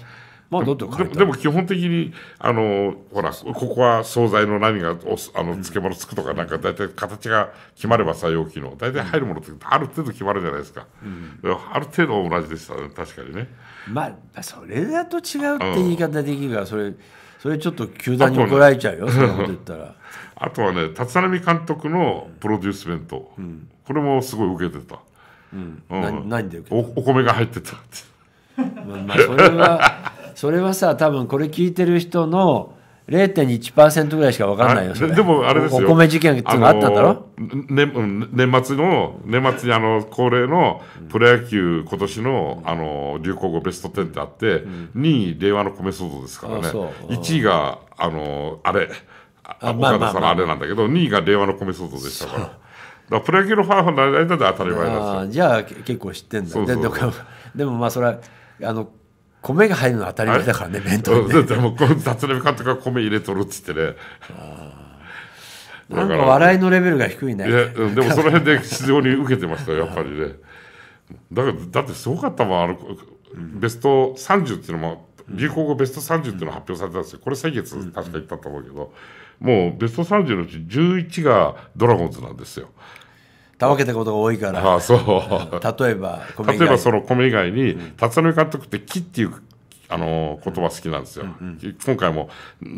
まあだってででも基本的にあのほらここは惣菜の何がおあの漬物つくとかなんか大体形が決まればさ容器の大体入るものってある程度決まるじゃないですか、うん、ある程度同じでしたね確かにねまあそれだと違うって言い方できるから、それそれちょっと球団に怒られちゃうよ、ね、そんなこと言ったら あとはね立浪監督のプロデュース弁当、うん、これもすごい受けてた、うんうん、何で受けお米が入ってたってまあそれはそれはさ多分これ聞いてる人の0.1%ぐらいしか分かんないよそれでもあれですよお米事件っていうのがあったんだろ、ね、年末の年末にあの恒例のプロ野球今年のあの流行語ベスト10ってあって、うん、2位令和の米騒動ですからね1位があのあれあ岡田さんのあれなんだけど、まあまあまあ、2位が令和の米騒動でしたから。プロ野球のファンはなれたで当たり前ですよ。じゃあ結構知ってんだ。そうそうそうでもまあそれはあの米が入るの当たり前だからね弁当に、ね、でもこの雑レ監督が米入れとるっつってねなんか笑いのレベルが低いねいやでもその辺で非常に受けてましたやっぱりねだからだってすごかったもんあのベスト30っていうのも流行語ベスト30っていうのが発表されたんですよこれ先月確か言ったと思うけど、もうベスト30のうち11がドラゴンズなんですよ。たわけたことが多いから、あそう例えば米例えばその米以外に、立浪監督って「木」っていうあの言葉好きなんですよ、今回も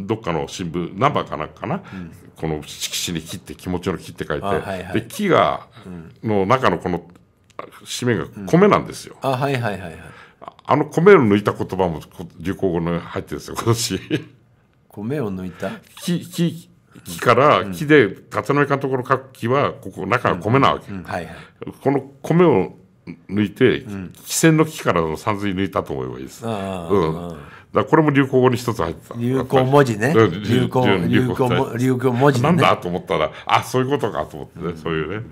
どっかの新聞ナンバーかなかな、うん、この色紙に「木」って気持ちの「木」って書いて、はいはい、で木が、の中のこの紙面が米なんですよ。あはいはいはいはいあの米を抜いた言葉も流行語に入ってるんですよ今年。米を抜いた木木木から木で勝の監督のところ書く木はここ中が米なわけ、この米を抜いて、汽船の木からの山水抜いたと思えばいいです。うん、だこれも流行語に一つ入ってた。流行文字ね。流行流行流行文字、なんだと思ったら、あそういうことかと思ってね、そういうね。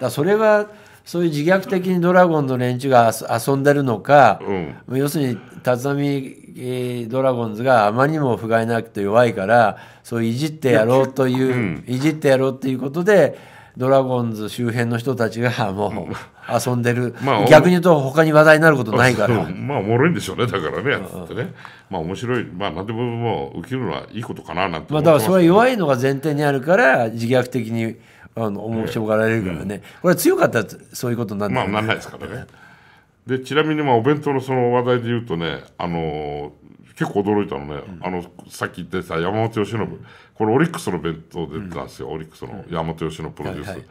だそれはそういう自虐的にドラゴンの連中が遊んでるのか、うん、要するに立浪、えドラゴンズがあまりにも不甲斐なくて弱いからそういじってやろうという、うん、いじってやろうということでドラゴンズ周辺の人たちがもう遊んでる、まあ、逆に言うと他に話題になることないから まあおもろいんでしょうねだからね、ってねまあ面白いまあ何でももう受けるのはいいことかななんてま、ね、まあだからそれは弱いのが前提にあるから自虐的に。あの面白がられるからね、これ強かったらそういうことになっね、まあならないですからねでちなみにまあお弁当のその話題で言うとねあのー、結構驚いたのね、うん、あのさっき言ってた山本由伸、これオリックスの弁当出たんですよ、オリックスの山本由伸プロデュース、はいはい、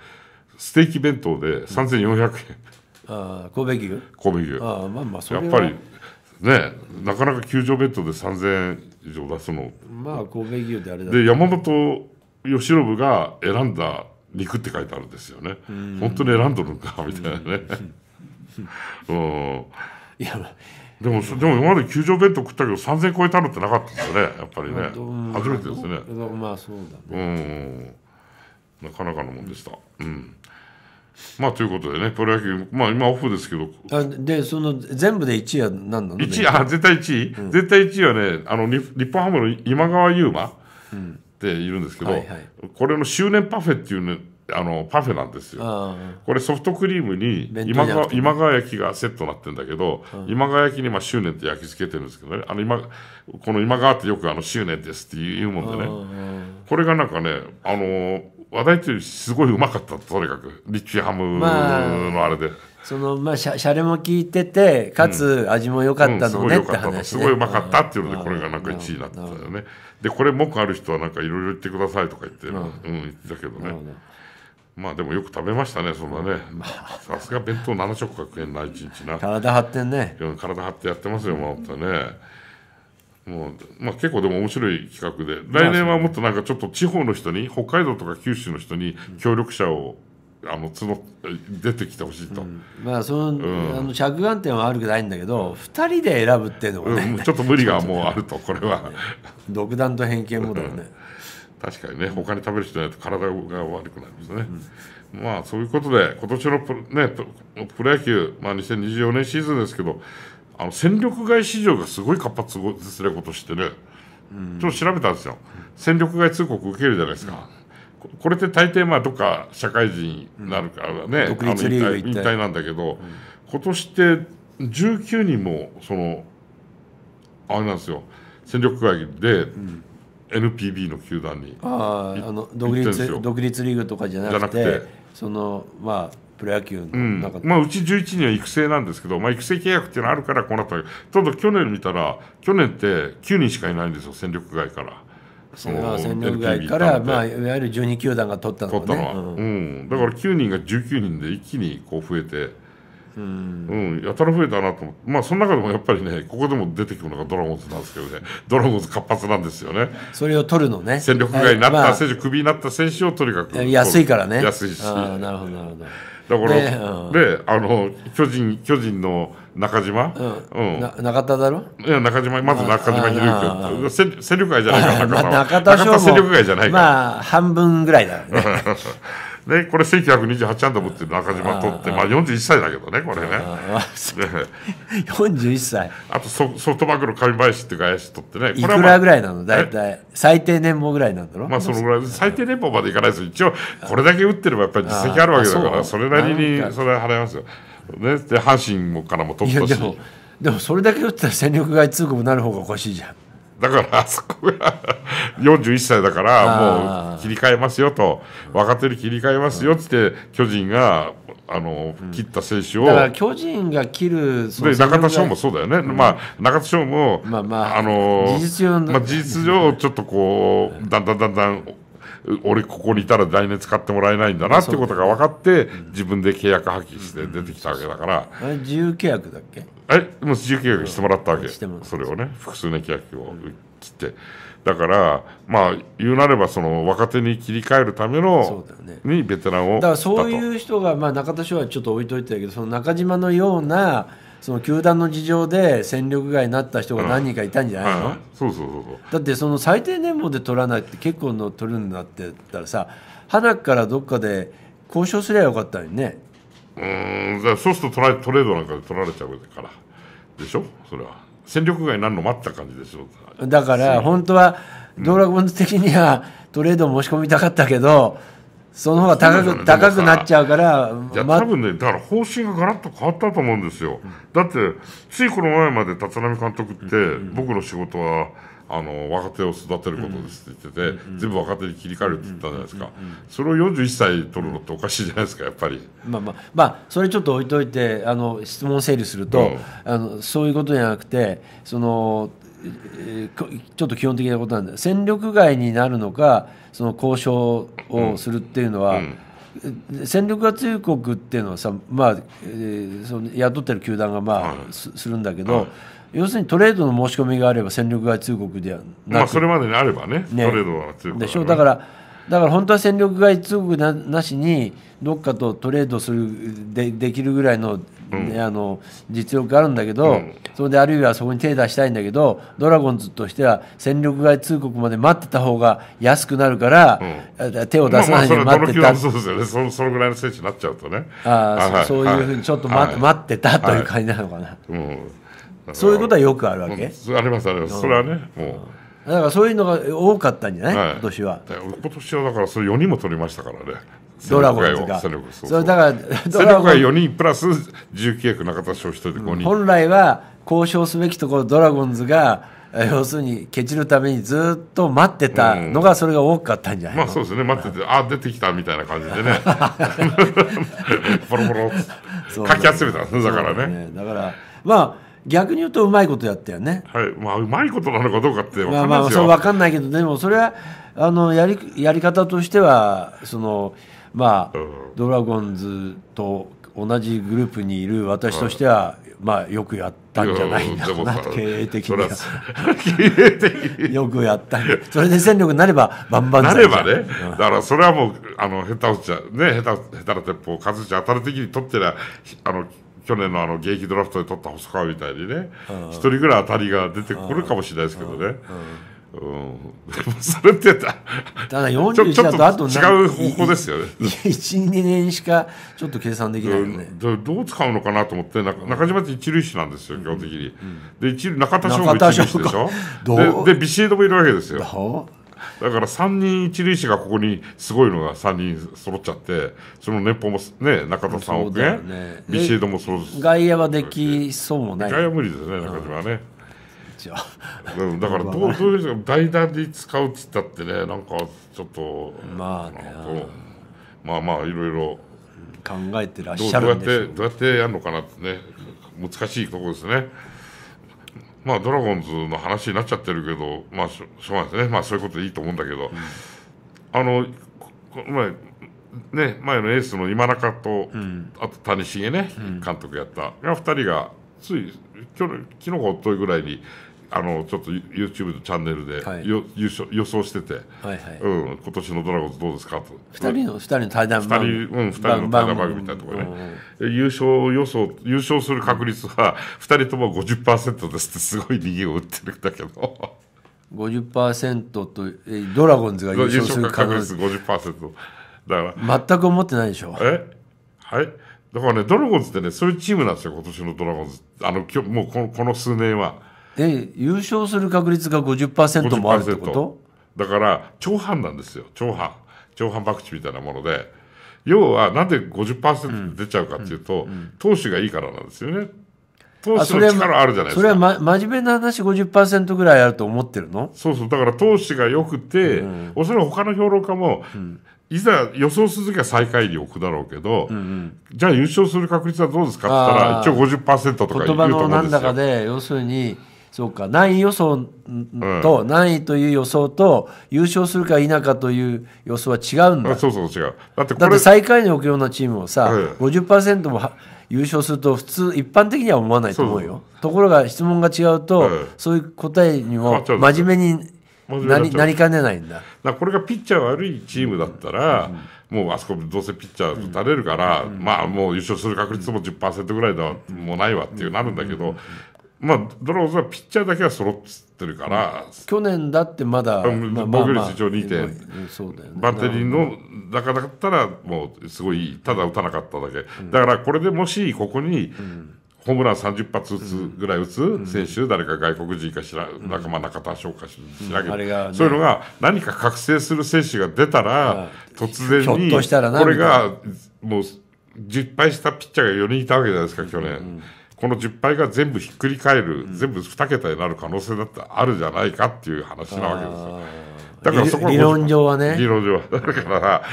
ステーキ弁当で3400円、ああ神戸牛神戸牛あまあまあやっぱりねなかなか球場弁当で3000円以上出すのまあ神戸牛であれだで山本由伸が選んだ肉って書いてあるんですよね。本当に選んどるんか、みたいなね。うん。いや、でも、でも今まで球場弁当食ったけど、3000超えたのってなかったですよね、やっぱりね。初めてですね。まあ、そうだね。うん。なかなかのもんでした。うん。まあということでね、プロ野球、まあ今オフですけど。あで、その全部で1位は何なの ?1 位、あ、絶対1位、うん、絶対1位はね、あの日本ハムの今川優馬。うんっているんですけど、はいはい、これの周年パフェっていうねあのパフェなんですよこれソフトクリームに今川、ね、今川焼きがセットになってるんだけど、うん、今川焼きにまあ執念って焼き付けてるんですけどねあの今この今川ってよくあの執念ですって言うもんでねこれがなんかねあの話題というすごいうまかったとにかくリッチハムのあれで。まあそのまあしゃしゃれも効いててかつ味も良かったのね、うんうん、った。話、すごいうまかったっていうのでこれがなんか1位になったよねでこれ文句ある人はなんかいろいろ言ってくださいとか言って、うん、言ってたけどねまあでもよく食べましたねそんなねさすが弁当7食か食えんな一日な体張ってね体張ってやってますよ守ったねもうまあ、結構でも面白い企画で来年はもっとなんかちょっと地方の人に北海道とか九州の人に協力者を、あの角出てきてほしいと、うん、まあそのうん、あの着眼点は悪くないんだけど2人で選ぶっていうのがね、うん、ちょっと無理がもうあるとこれは独断と偏見もだよね、確かにね他に食べる人ないと体が悪くなりますね、まあそういうことで今年のプ,、ね、プロ野球、まあ、2024年シーズンですけどあの戦力外市場がすごい活発ですね今年ってね、ちょっと調べたんですよ戦力外通告受けるじゃないですか、これって大抵まあどっか社会人になるからね、うん、引退引退なんだけど、うん、今年って19人もそのあれなんですよ戦力会議で NPB の球団に独立リーグとかじゃなくてそのまあプロ野球の、うん、まあ、うち11人は育成なんですけど、まあ、育成契約っていうのはあるからこうなったけどただ去年見たら去年って9人しかいないんですよ戦力外から。それは戦力外から、まあ、いわゆる12球団が取ったの、取ったのは、うん、うん、だから9人が19人で一気にこう増えて、うん、うん、やたら増えたなと思ってまあその中でもやっぱりねここでも出てくるのがドラゴンズなんですけどねドラゴンズ活発なんですよねそれを取るのね戦力外になった選手、クビになった選手をとにかく安いからね安いしなるほどなるほどだから、ね、であの巨人巨人の中島、うん、うん、中田だろいや中島まず中島秀幸戦力外じゃないか中田は中田中戦力外じゃないかまあ半分ぐらいだよねね、これ1928アンダムって中島取ってまあ、41歳だけどねこれねね41歳あとソソフトバンクの上林っていう外野手取ってねこれいくらぐらいなの大体最低年俸ぐらいなんだろまあそのぐらい最低年俸までいかないです一応これだけ打ってればやっぱり実績あるわけだからそれなりにそれは払いますよね、で阪神もからも取ったしでもでもそれだけ打ったら戦力外通告になる方がおかしいじゃんだからあそこが41 歳だからもう切り替えますよと若手に切り替えますよって巨人があの切った選手を、だから巨人が切るで中田翔もそうだよね、うん、まあ、中田翔も、まあ事実上、まあ、事実上ちょっとこうだんだんだんだん俺ここにいたら代名使ってもらえないんだなってことが分かって、自分で契約破棄して出てきたわけだから、うんうん、自由契約だっけえもう自由契約してもらったわけそれをね複数の契約を切って。だからまあ言うなればその若手に切り替えるためのにベテランをだからそういう人が、まあ、中田翔はちょっと置いといてたけどその中島のようなその球団の事情で戦力外になった人が何人かいたんじゃないの、うそうそうそうだってその最低年俸で取らないって結構の取るんだってったらさ花からどっかで交渉すりゃよかったのにねうんゃそうするとトラトレードなんかで取られちゃうからでしょそれは戦力外になるの待った感じでしょだから本当は道楽本的には、トレードを申し込みたかったけど、うんその方が高く、高くなっちゃうから、いや、ま、多分ね、だから方針がガラッと変わったと思うんですよ。だって、ついこの前まで立浪監督って、うん、僕の仕事は、あの若手を育てることですって言ってて、うん、全部若手に切り替えるって言ったじゃないですか、それを41歳取るのっておかしいじゃないですかやっぱりまあまあまあそれちょっと置いといてあの質問整理すると、うん、あのそういうことじゃなくてそのえー、ちょっと基本的なことなんで戦力外になるのかその交渉をするっていうのは、うんうん、戦力が強い国っていうのはさ、まあえー、その雇ってる球団が、まあ、うん、するんだけど、要するにトレードの申し込みがあれば戦力外通告ではなく、まあ、それまでにあればね、ね、トレードは通告、ね、でしょだからだから本当は戦力外通告ななしにどっかとトレードするでできるぐらいのうん、あの実力があるんだけど、うん、それであるいはそこに手出したいんだけどドラゴンズとしては戦力外通告まで待ってた方が安くなるから、うん、手を出さないで待ってた、そうですよねそそのぐらいの選手になっちゃうとねあ、はい、そういうふうにちょっと待,、はい、待ってたという感じなのかな、はい、うん、そういうことはよくあるわけ、ありますありますそれはねもう、だからそういうのが多かったんじゃない、はい、今年は今年はだからそれ4人も取りましたからねドラゴンズが戦力そうそうだから戦力が4人プラス19役中田翔1人で5人、うん、本来は交渉すべきところドラゴンズが要するにケチるためにずっと待ってたのがそれが多かったんじゃない、うん、まあそうですね待っててあ出てきたみたいな感じでね ボロボロかき集めたんですねだからね、ね、だからまあ逆に言うとうまいことやったよね。はい、まあうまいことなのかどうかって分かんないですよ。まあまあそうかんないけどでもそれはあのやりやり方としてはそのまあ、うん、ドラゴンズと同じグループにいる私としては、はい、まあよくやったんじゃないんだろうな経営的には よくやったそれで戦力になればバンバンなればね、うん、だからそれはもうあの下手打ちゃね下手下手な鉄砲数打当たる的に取ってりあの去年のあの現役ドラフトで取った細川みたいにね一人ぐらい当たりが出てくるかもしれないですけどね。うん、それってただ41だとあと違う方法ですよね12年しかちょっと計算できないよね、どう使うのかなと思って中島って一塁手なんですよ基本的に、うん、で一中田翔も一塁手でしょででビシエドもいるわけですよだから3人一塁手がここにすごいのが3人揃っちゃってその年俸も、ね、中田3億円、ね、ビシエドもそうです外野はできそうもない外野は無理ですね中島はね、うん、だからどうどういうです代打で使うっつったってねなんかちょっとまあねまあまあいろいろ考えてらっしゃるんでしょうどうやってどうやってやるのかなってね難しいところですね。まあ、ドラゴンズの話になっちゃってるけど、まあ、しょうがないですね、まあ、そういうことでいいと思うんだけど、あの、この前、ね、前のエースの今中と、うん、あと谷繁ね、うん、監督やった、が二人がつい、きの昨日おとといぐらいに、あのちょっと YouTube のチャンネルで、はい、よ予想予想してて、はいはいうん、今年のドラゴンズどうですかと2人の ,2 人の対談番組2人,、うん、2人の対談番組みたいなところね優勝予想優勝する確率は2人とも50%ですってすごい逃げを打ってるんだけど50%とえドラゴンズが優勝する確率50%だから全く思ってないでしょえはいだからねドラゴンズってねそういうチームなんですよ今年のドラゴンズあの今日もうこのこの数年は。で優勝する確率が50%もあるってことだから長藩なんですよ長藩長藩博打みたいなもので要はなんで50%出ちゃうかっていうと、投手がいいからなんですよね投手の力あるじゃないですかそれは、ま、真面目な話50%ぐらいあると思ってるのそうそうだから投手がよくて、うん、おそらく他の評論家も、いざ予想するときは最下位に置くだろうけど、うんうん、じゃあ優勝する確率はどうですかって言ったら一応50%とか言うと思うんですよ。言葉のなんだかで要するにそうか何位予想と、何位という予想と優勝するか否かという予想は違うんだそうそう違うだってだって最下位に置くようなチームをさ、うん、50%も優勝すると普通一般的には思わないと思うよところが質問が違うと、うん、そういう答えにも真面目になりなりかねないんだだこれがピッチャー悪いチームだったら、うんうんもうあそこどうせピッチャー打たれるから、うん、まあもう優勝する確率も10%ぐらいではもうないわっていうなるんだけど、まあ、ドローズはピッチャーだけは揃ってるから、去年だってまだ、防御率上にいバッテリーの中だったら、もうすごい、ただ打たなかっただけ、だからこれでもし、ここに、ホームラン30発打つぐらい打つ選手、誰か外国人かしら、仲間中田翔かしら、うんそういうのが何か覚醒する選手が出たら、突然に、これがもう10敗したピッチャーが4人いたわけじゃないですか、去年。この10が全部ひっくり返る、うん、全部2桁になる可能性だってあるじゃないかっていう話なわけですよ。だからそこ理論上はね。理論上は。だから、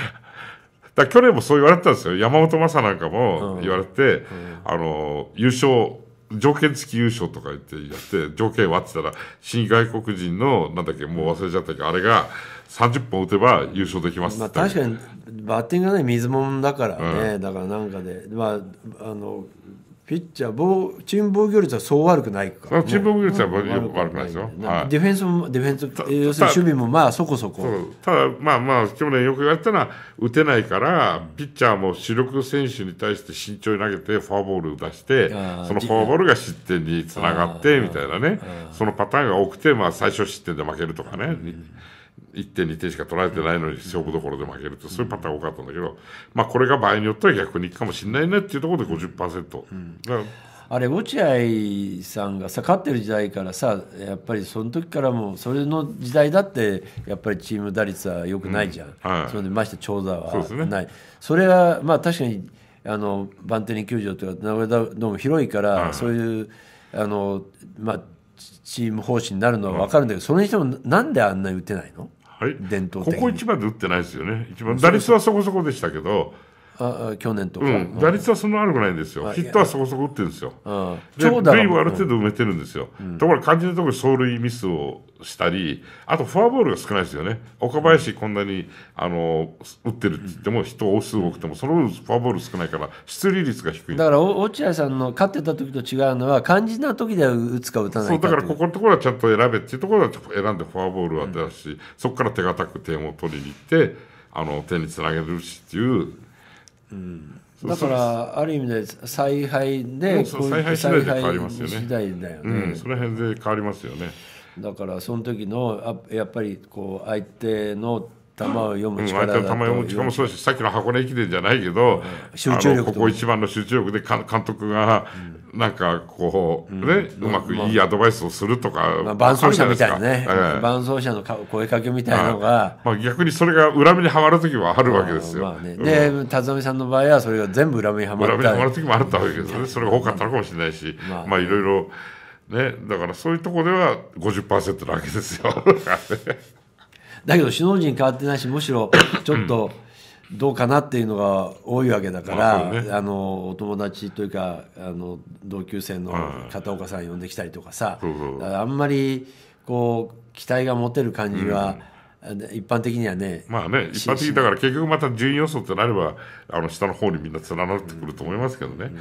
だ去年もそう言われたんですよ。山本昌なんかも言われて、うんうん、あの、優勝、条件付き優勝とか言ってやって、条件はって言ったら、新外国人の、なんだっけ、もう忘れちゃったけど、あれが30本打てば優勝できますってまあ確かに、バッティングがね、水もんだからね、うん、だからなんかで、まあ、あの、ピッチャー防チーム防御率はそう悪くないかチーム防御率は悪くないですよ、はい、ディフェンスもディフェンス要するに守備もまあそこそこただまあまあ去年よく言われたのは打てないからピッチャーも主力選手に対して慎重に投げてフォアボールを出してそのフォアボールが失点につながってみたいなねそのパターンが多くてまあ最初失点で負けるとかね。1.2点しか取られてないのに勝負どころで負けるとそういうパターン多かったんだけど、まあ、これが場合によっては逆にいくかもしれないねっていうところで50%、うん、だからあれ落合さんがさ勝ってる時代からさやっぱりその時からもそれの時代だってやっぱりチーム打率はよくないじゃん、うんはい、それでまして長打はないそ,、ね、それはまあ確かにあのバンテリン球場というか名古屋ドーム広いから、はい、そういうあの、まあ、チーム方針になるのは分かるんだけど、うん、それにしてもなんであんなに打てないのはい、伝統ここ一番で打ってないですよね。一番打率はそこそこでしたけど、あ去年とか、うん、打率はそんな悪くないんですよ、ヒットはそこそこ打ってるんですよ、で塁はある程度埋めてるんですよ、うん、ところが肝心なところ走塁ミスをしたり、あとフォアボールが少ないですよね、岡林、こんなにあの打ってるって言っても、人、多数多くても、その分、フォアボール少ないから、出塁率が低いだから落合さんの勝ってた時と違うのは、肝心な時では打つか打たないかそうだから、ここのところはちゃんと選べっていうところは選んで、フォアボールを出し、うん、そこから手堅く点を取りに行って、あの点につなげるしっていう。うん、だからある意味で采配で采配次第で変わりますよね。次第だよね、うん、その辺で変わりますよね。だからその時のやっぱりこう相手の玉を読む力だと、うん、玉読む力もそうだしさっきの箱根駅伝じゃないけど、集中力ここ一番の集中力で監督がなんかこう、ね、うまくいいアドバイスをするとか、まあ、伴走者みたいなね、伴走者の声かけみたいなのが、まあ、逆にそれが恨みにはまる時はあるわけですよ、で辰巳さんの場合はそれが全部恨みにはまる裏目にはまる時もあったわけですねそれが多かったのかもしれないし、まあいろいろね、だからそういうところでは50%なわけですよ。だけど首脳陣変わってないしむしろ ちょっとどうかなっていうのが多いわけだから、あのお友達というかあの同級生の片岡さん呼んできたりとかさ、かあんまりこう期待が持てる感じは、うん一般的にはね、まあね、一般的だから結局また順位予想となれば、あの下の方にみんな連なってくると思いますけどね。うんう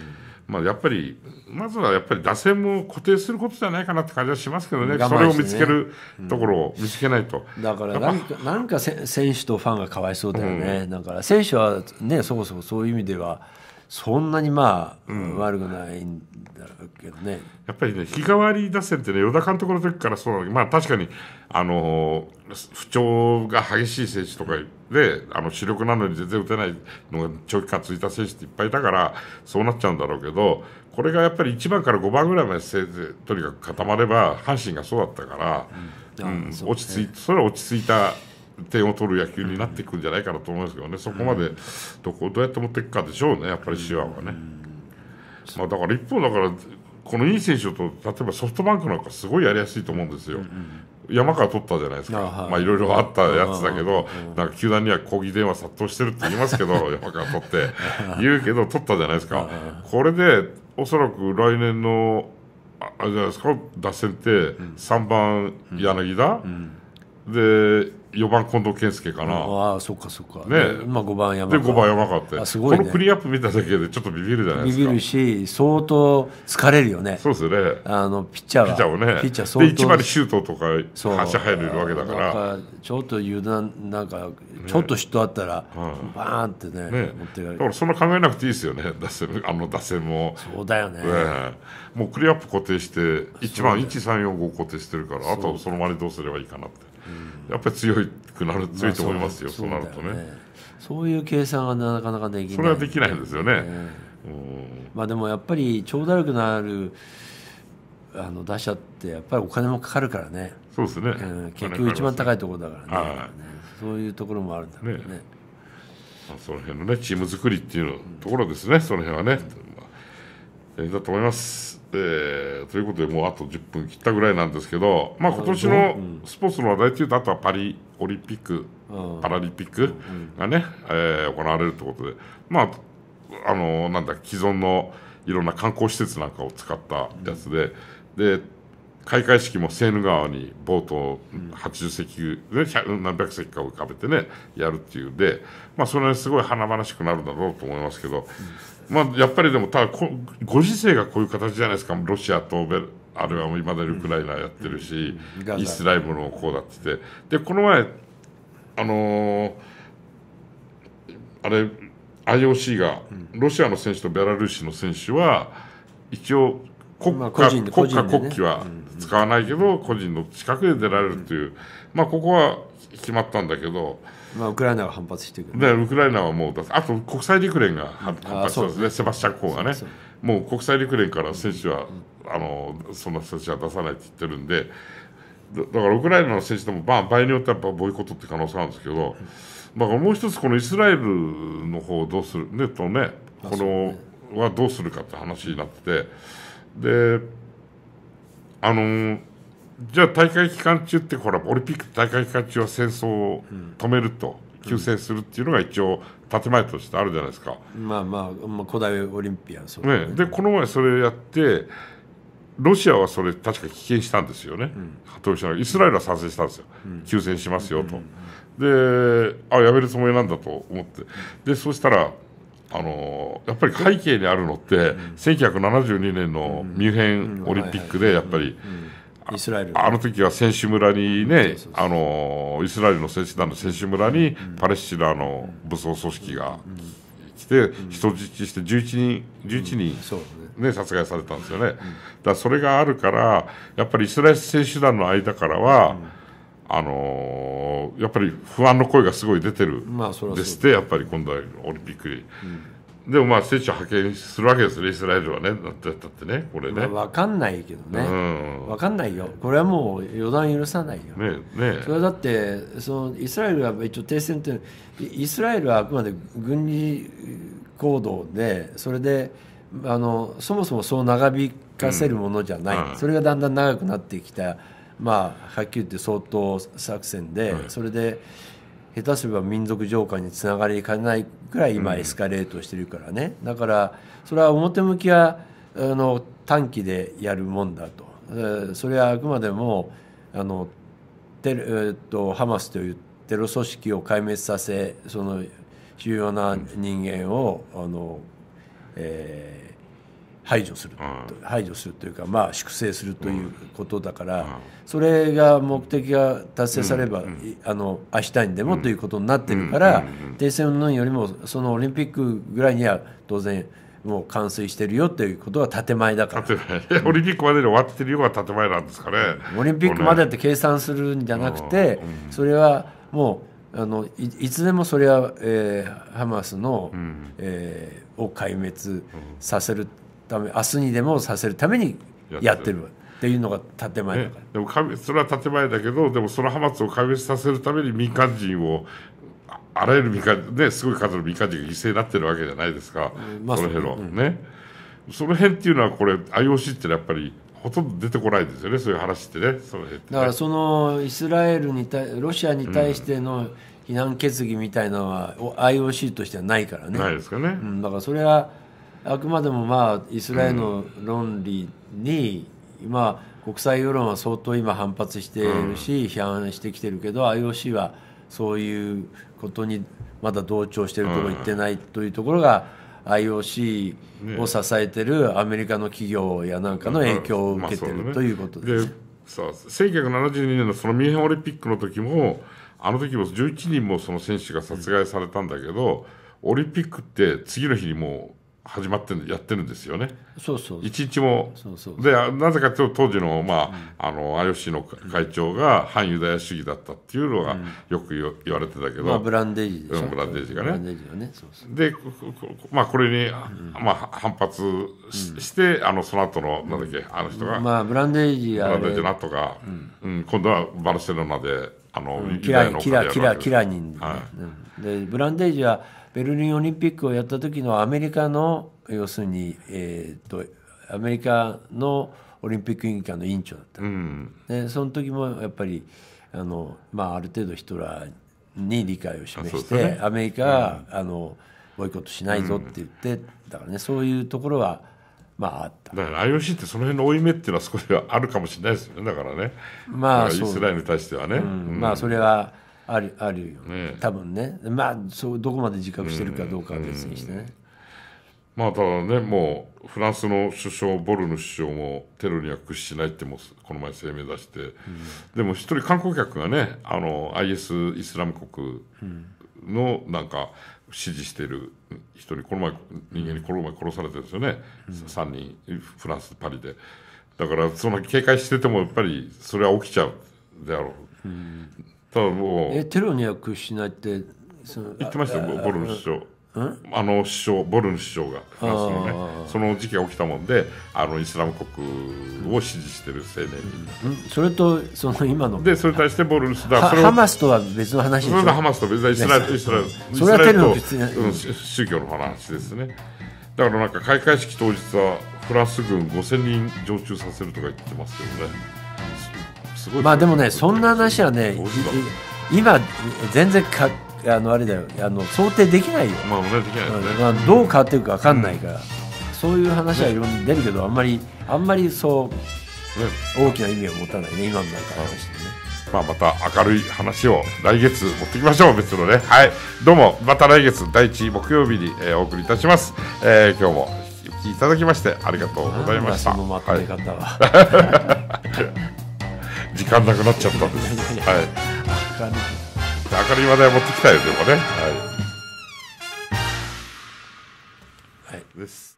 まあ、やっぱり、まずはやっぱり打線も固定することじゃないかなって感じはしますけどね、ねそれを見つけるところを見つけないと。うん、だからなんか、なんか選手とファンがかわいそうだよね、うん、だから選手はね、そもそもそういう意味では。そんなにまあ、うん、悪くないんだけどねやっぱりね日替わり打線ってね与田監督の時からそうまあ確かにあの不調が激しい選手とかであの主力なのに全然打てないのが長期間続いた選手っていっぱいいたからそうなっちゃうんだろうけどこれがやっぱり1番から5番ぐらいまでせいぜいとにかく固まれば阪神がそうだったから、うん、うんね、落ち着いそれは落ち着いた点を取る野球になっていくんじゃないかなと思うんですけどね、そこまでどこどうやって持っていくかでしょうね、やっぱり手腕はね。まあ、だから一方だからこのいい選手と例えばソフトバンクなんかすごいやりやすいと思うんですよ。うん山川取ったじゃないですか、あはい、まあ、いろいろあったやつだけど、なんか球団には抗議電話殺到してるって言いますけど、山川取って、言うけど、取ったじゃないですか、これでおそらく来年のあれじゃないですか、打線って、3番、柳田、うんうん、で4番近藤健介かな、ああそっかそっかねまあ、5番山で5番山川ってあすごい、ね、このクリーンアップ見ただけでちょっとビビるじゃないですかビビるし相当疲れるよねそうですねあのピッチャーはピッチャーをねピッチャー相当で1番にシュートとか足入るわけだからちょっと油断なんかちょっと嫉妬あったら、ね、バーンってね、ね、持ってかだからそんな考えなくていいですよね打線あの打線もそうだよね、ね、もうクリーンアップ固定して1番134 5固定してるからあとその周りどうすればいいかなってやっぱり強くなる強いと思いますよ、そうなるとねそういう計算はなかなかできないそれはできないんですよね、まあでもやっぱり長打力のあるあの打者ってやっぱりお金もかかるからねそうですね、結局一番高いところだからね、そういうところもあるんだね。うねねその辺のねチーム作りっていうところですね、その辺はね、えー、だと思いますえー、ということでもうあと10分切ったぐらいなんですけど、まあ、今年のスポーツの話題というとあとはパリオリンピック、パラリンピックがね、えー、行われるということで、まあ、あのなんだ既存のいろんな観光施設なんかを使ったやつでで開会式もセーヌ川にボートを80隻、うん、何百隻か浮かべてねやるっていうで、まあ、それすごい華々しくなるだろうと思いますけど。うんまあ、やっぱりでもただこ、ご時世がこういう形じゃないですか、ロシアとベあれはいまだにウクライナやってるし、イスラエルもこうだってて、でこの前、あのー、あれ、IOC が、ロシアの選手とベラルーシの選手は、一応国家、まあ、国家、国旗は使わないけど、個人の近くで出られるという、まあ、ここは決まったんだけど。まあ、ウクライナが反発してくる、ね、でウクライナはもうあと国際陸連が反発したんですね、セバスチャン・コーがねもう国際陸連から選手は、うん、あのそんな選手は出さないって言ってるんでだからウクライナの選手でも、場合によってはボイコットって可能性あるんですけど、だからもう一つこのイスラエルの方をどうするねとねこのはどうするかって話になっててであのじゃあ大会期間中ってほらオリンピック大会期間中は戦争を止めると、うん、休戦するっていうのが一応建前としてあるじゃないですか、まあまあ、まあ、古代オリンピアンそうね、ね、でこの前それやってロシアはそれ確か棄権したんですよね、うん、イスラエルは賛成したんですよ、うん、休戦しますよと、であやめるつもりなんだと思ってでそうしたらあのやっぱり背景にあるのって、うん、1972年のミュンヘンオリンピックでやっぱり。うんイスラエルあの時は選手村にね、あのイスラエルの選手団の選手村にパレスチナの武装組織が来て、人質して11人 ,11 人、ね殺害されたんですよね。だそれがあるからやっぱりイスラエル選手団の間からは、あのやっぱり不安の声がすごい出てるですって、やっぱり今度はオリンピックに。でもまあ聖地派遣するわけですねイスラエルはねだってだってねこれね、まあ、分かんないけどね、うん、分かんないよこれはもう予断許さないよ、ねね、それはだってそのイスラエルは一応停戦ってイスラエルはあくまで軍事行動でそれであのそもそもそう長引かせるものじゃない、うん、それがだんだん長くなってきたまあはっきり言って相当作戦で、それで。下手すれば民族浄化につながりかねないくらい今エスカレートしてるからね、うん、だからそれは表向きはあの短期でやるもんだとそれはあくまでもあのテル、えー、っとハマスというテロ組織を壊滅させその重要な人間を、うん、あのえー排除する、排除するというか、まあ、粛清するということだから、それが目的が達成されば、あの明日にでもということになってるから、停戦のよりもそのオリンピックぐらいには当然もう完遂してるよということは建前だから オリンピックまでで終わってるよが建前なんですかねオリンピックまでって計算するんじゃなくて、それはもうあのいつでもそれは、えー、ハマスの、うん、えー、を壊滅させるため明日にでもさせるためにやってるっていうのが建前だから、ね、でもそれは建前だけどでもそのハマスを壊滅させるために民間人をあらゆる民間ねすごい数の民間人が犠牲になってるわけじゃないですか、まあ、その辺の、うん、ねその辺っていうのはこれ IOC ってやっぱりほとんど出てこないですよねそういう話ってねその辺、だからそのイスラエルに対ロシアに対しての非難決議みたいなのは、IOC としてはないからねないですかね、うん、だからそれはあくまでもまあイスラエルの論理に、まあ、国際世論は相当今反発しているし、批判してきてるけど IOC はそういうことにまだ同調しているところってないというところが、IOC を支えてるアメリカの企業やなんかの影響を受けてるということです。さあ1972年のそのミュンヘンオリンピックの時もあの時も11人もその選手が殺害されたんだけど、オリンピックって次の日にも始まってやってるんですよね。そうそういちいちもでなぜかというと当時のまあ、あの IOC の会長が反ユダヤ主義だったっていうのがよく言われてたけど、ブラうんまあ、ブランデージがね。ブランデージがね。で、まあこれに、まあ反発して、あのその後のなんだっけ、あの人が、まあブランデージブランデージなとか、うん今度はバルセロナであの、キラキラキラキラ人。はい、でブランデージはベルリンオリンピックをやった時のアメリカの要するに、えーと、アメリカのオリンピック委員会の委員長だった、うん、でその時もやっぱりあの、まあ、ある程度ヒトラーに理解を示して、ね、アメリカは、うん、あのボイコットしないぞって言って、うん、だからねそういうところはまああっただから IOC ってその辺の負い目っていうのは少しはあるかもしれないですよねだからねまあイスラエルに対してはね、まあそれはあるあるよ、ね、多分ねまあそうどこまで自覚してるかどうかは別にしてね、まあただねもうフランスの首相ボルヌ首相もテロには屈しないってもこの前声明出して、うん、でも一人観光客がねあの IS イスラム国のなんか支持している人にこの前人間にこの前殺されてるんですよね、うん、3人フランスパリでだからその警戒しててもやっぱりそれは起きちゃうであろう、うんもうえテロには屈しないってその言ってましたよボルン首相あの首相ボルン首相がフランスのねその時期が起きたもんであのイスラム国を支持してる青年に、うん、それとその今のでそれに対してボルン氏ハマスとは別の話でしそれハマスと別のイスラエル、とそれはテロの別、うん、宗教の話ですねだからなんか開会式当日はフランス軍5000人常駐させるとか言ってますけどねすごいまあでもねそんな話はね今全然かあのあれだよあの想定できないよ、まあねまあ、どう変わっていくか分かんないから、うん、そういう話はいろいろ出るけど、あんまりあんまりそう、ね、大きな意味を持たないね今のなんか話でね。まあ、また明るい話を来月持ってきましょう、別のね。はい。どうも、また来月第一木曜日に、えー、お送りいたします。えー、今日もお聞きいただきましてありがとうございました。そのまとめ方は。はい時間なくなっちゃったんです。はい。明るい話題を持ってきたいですよね。はい。はい。です。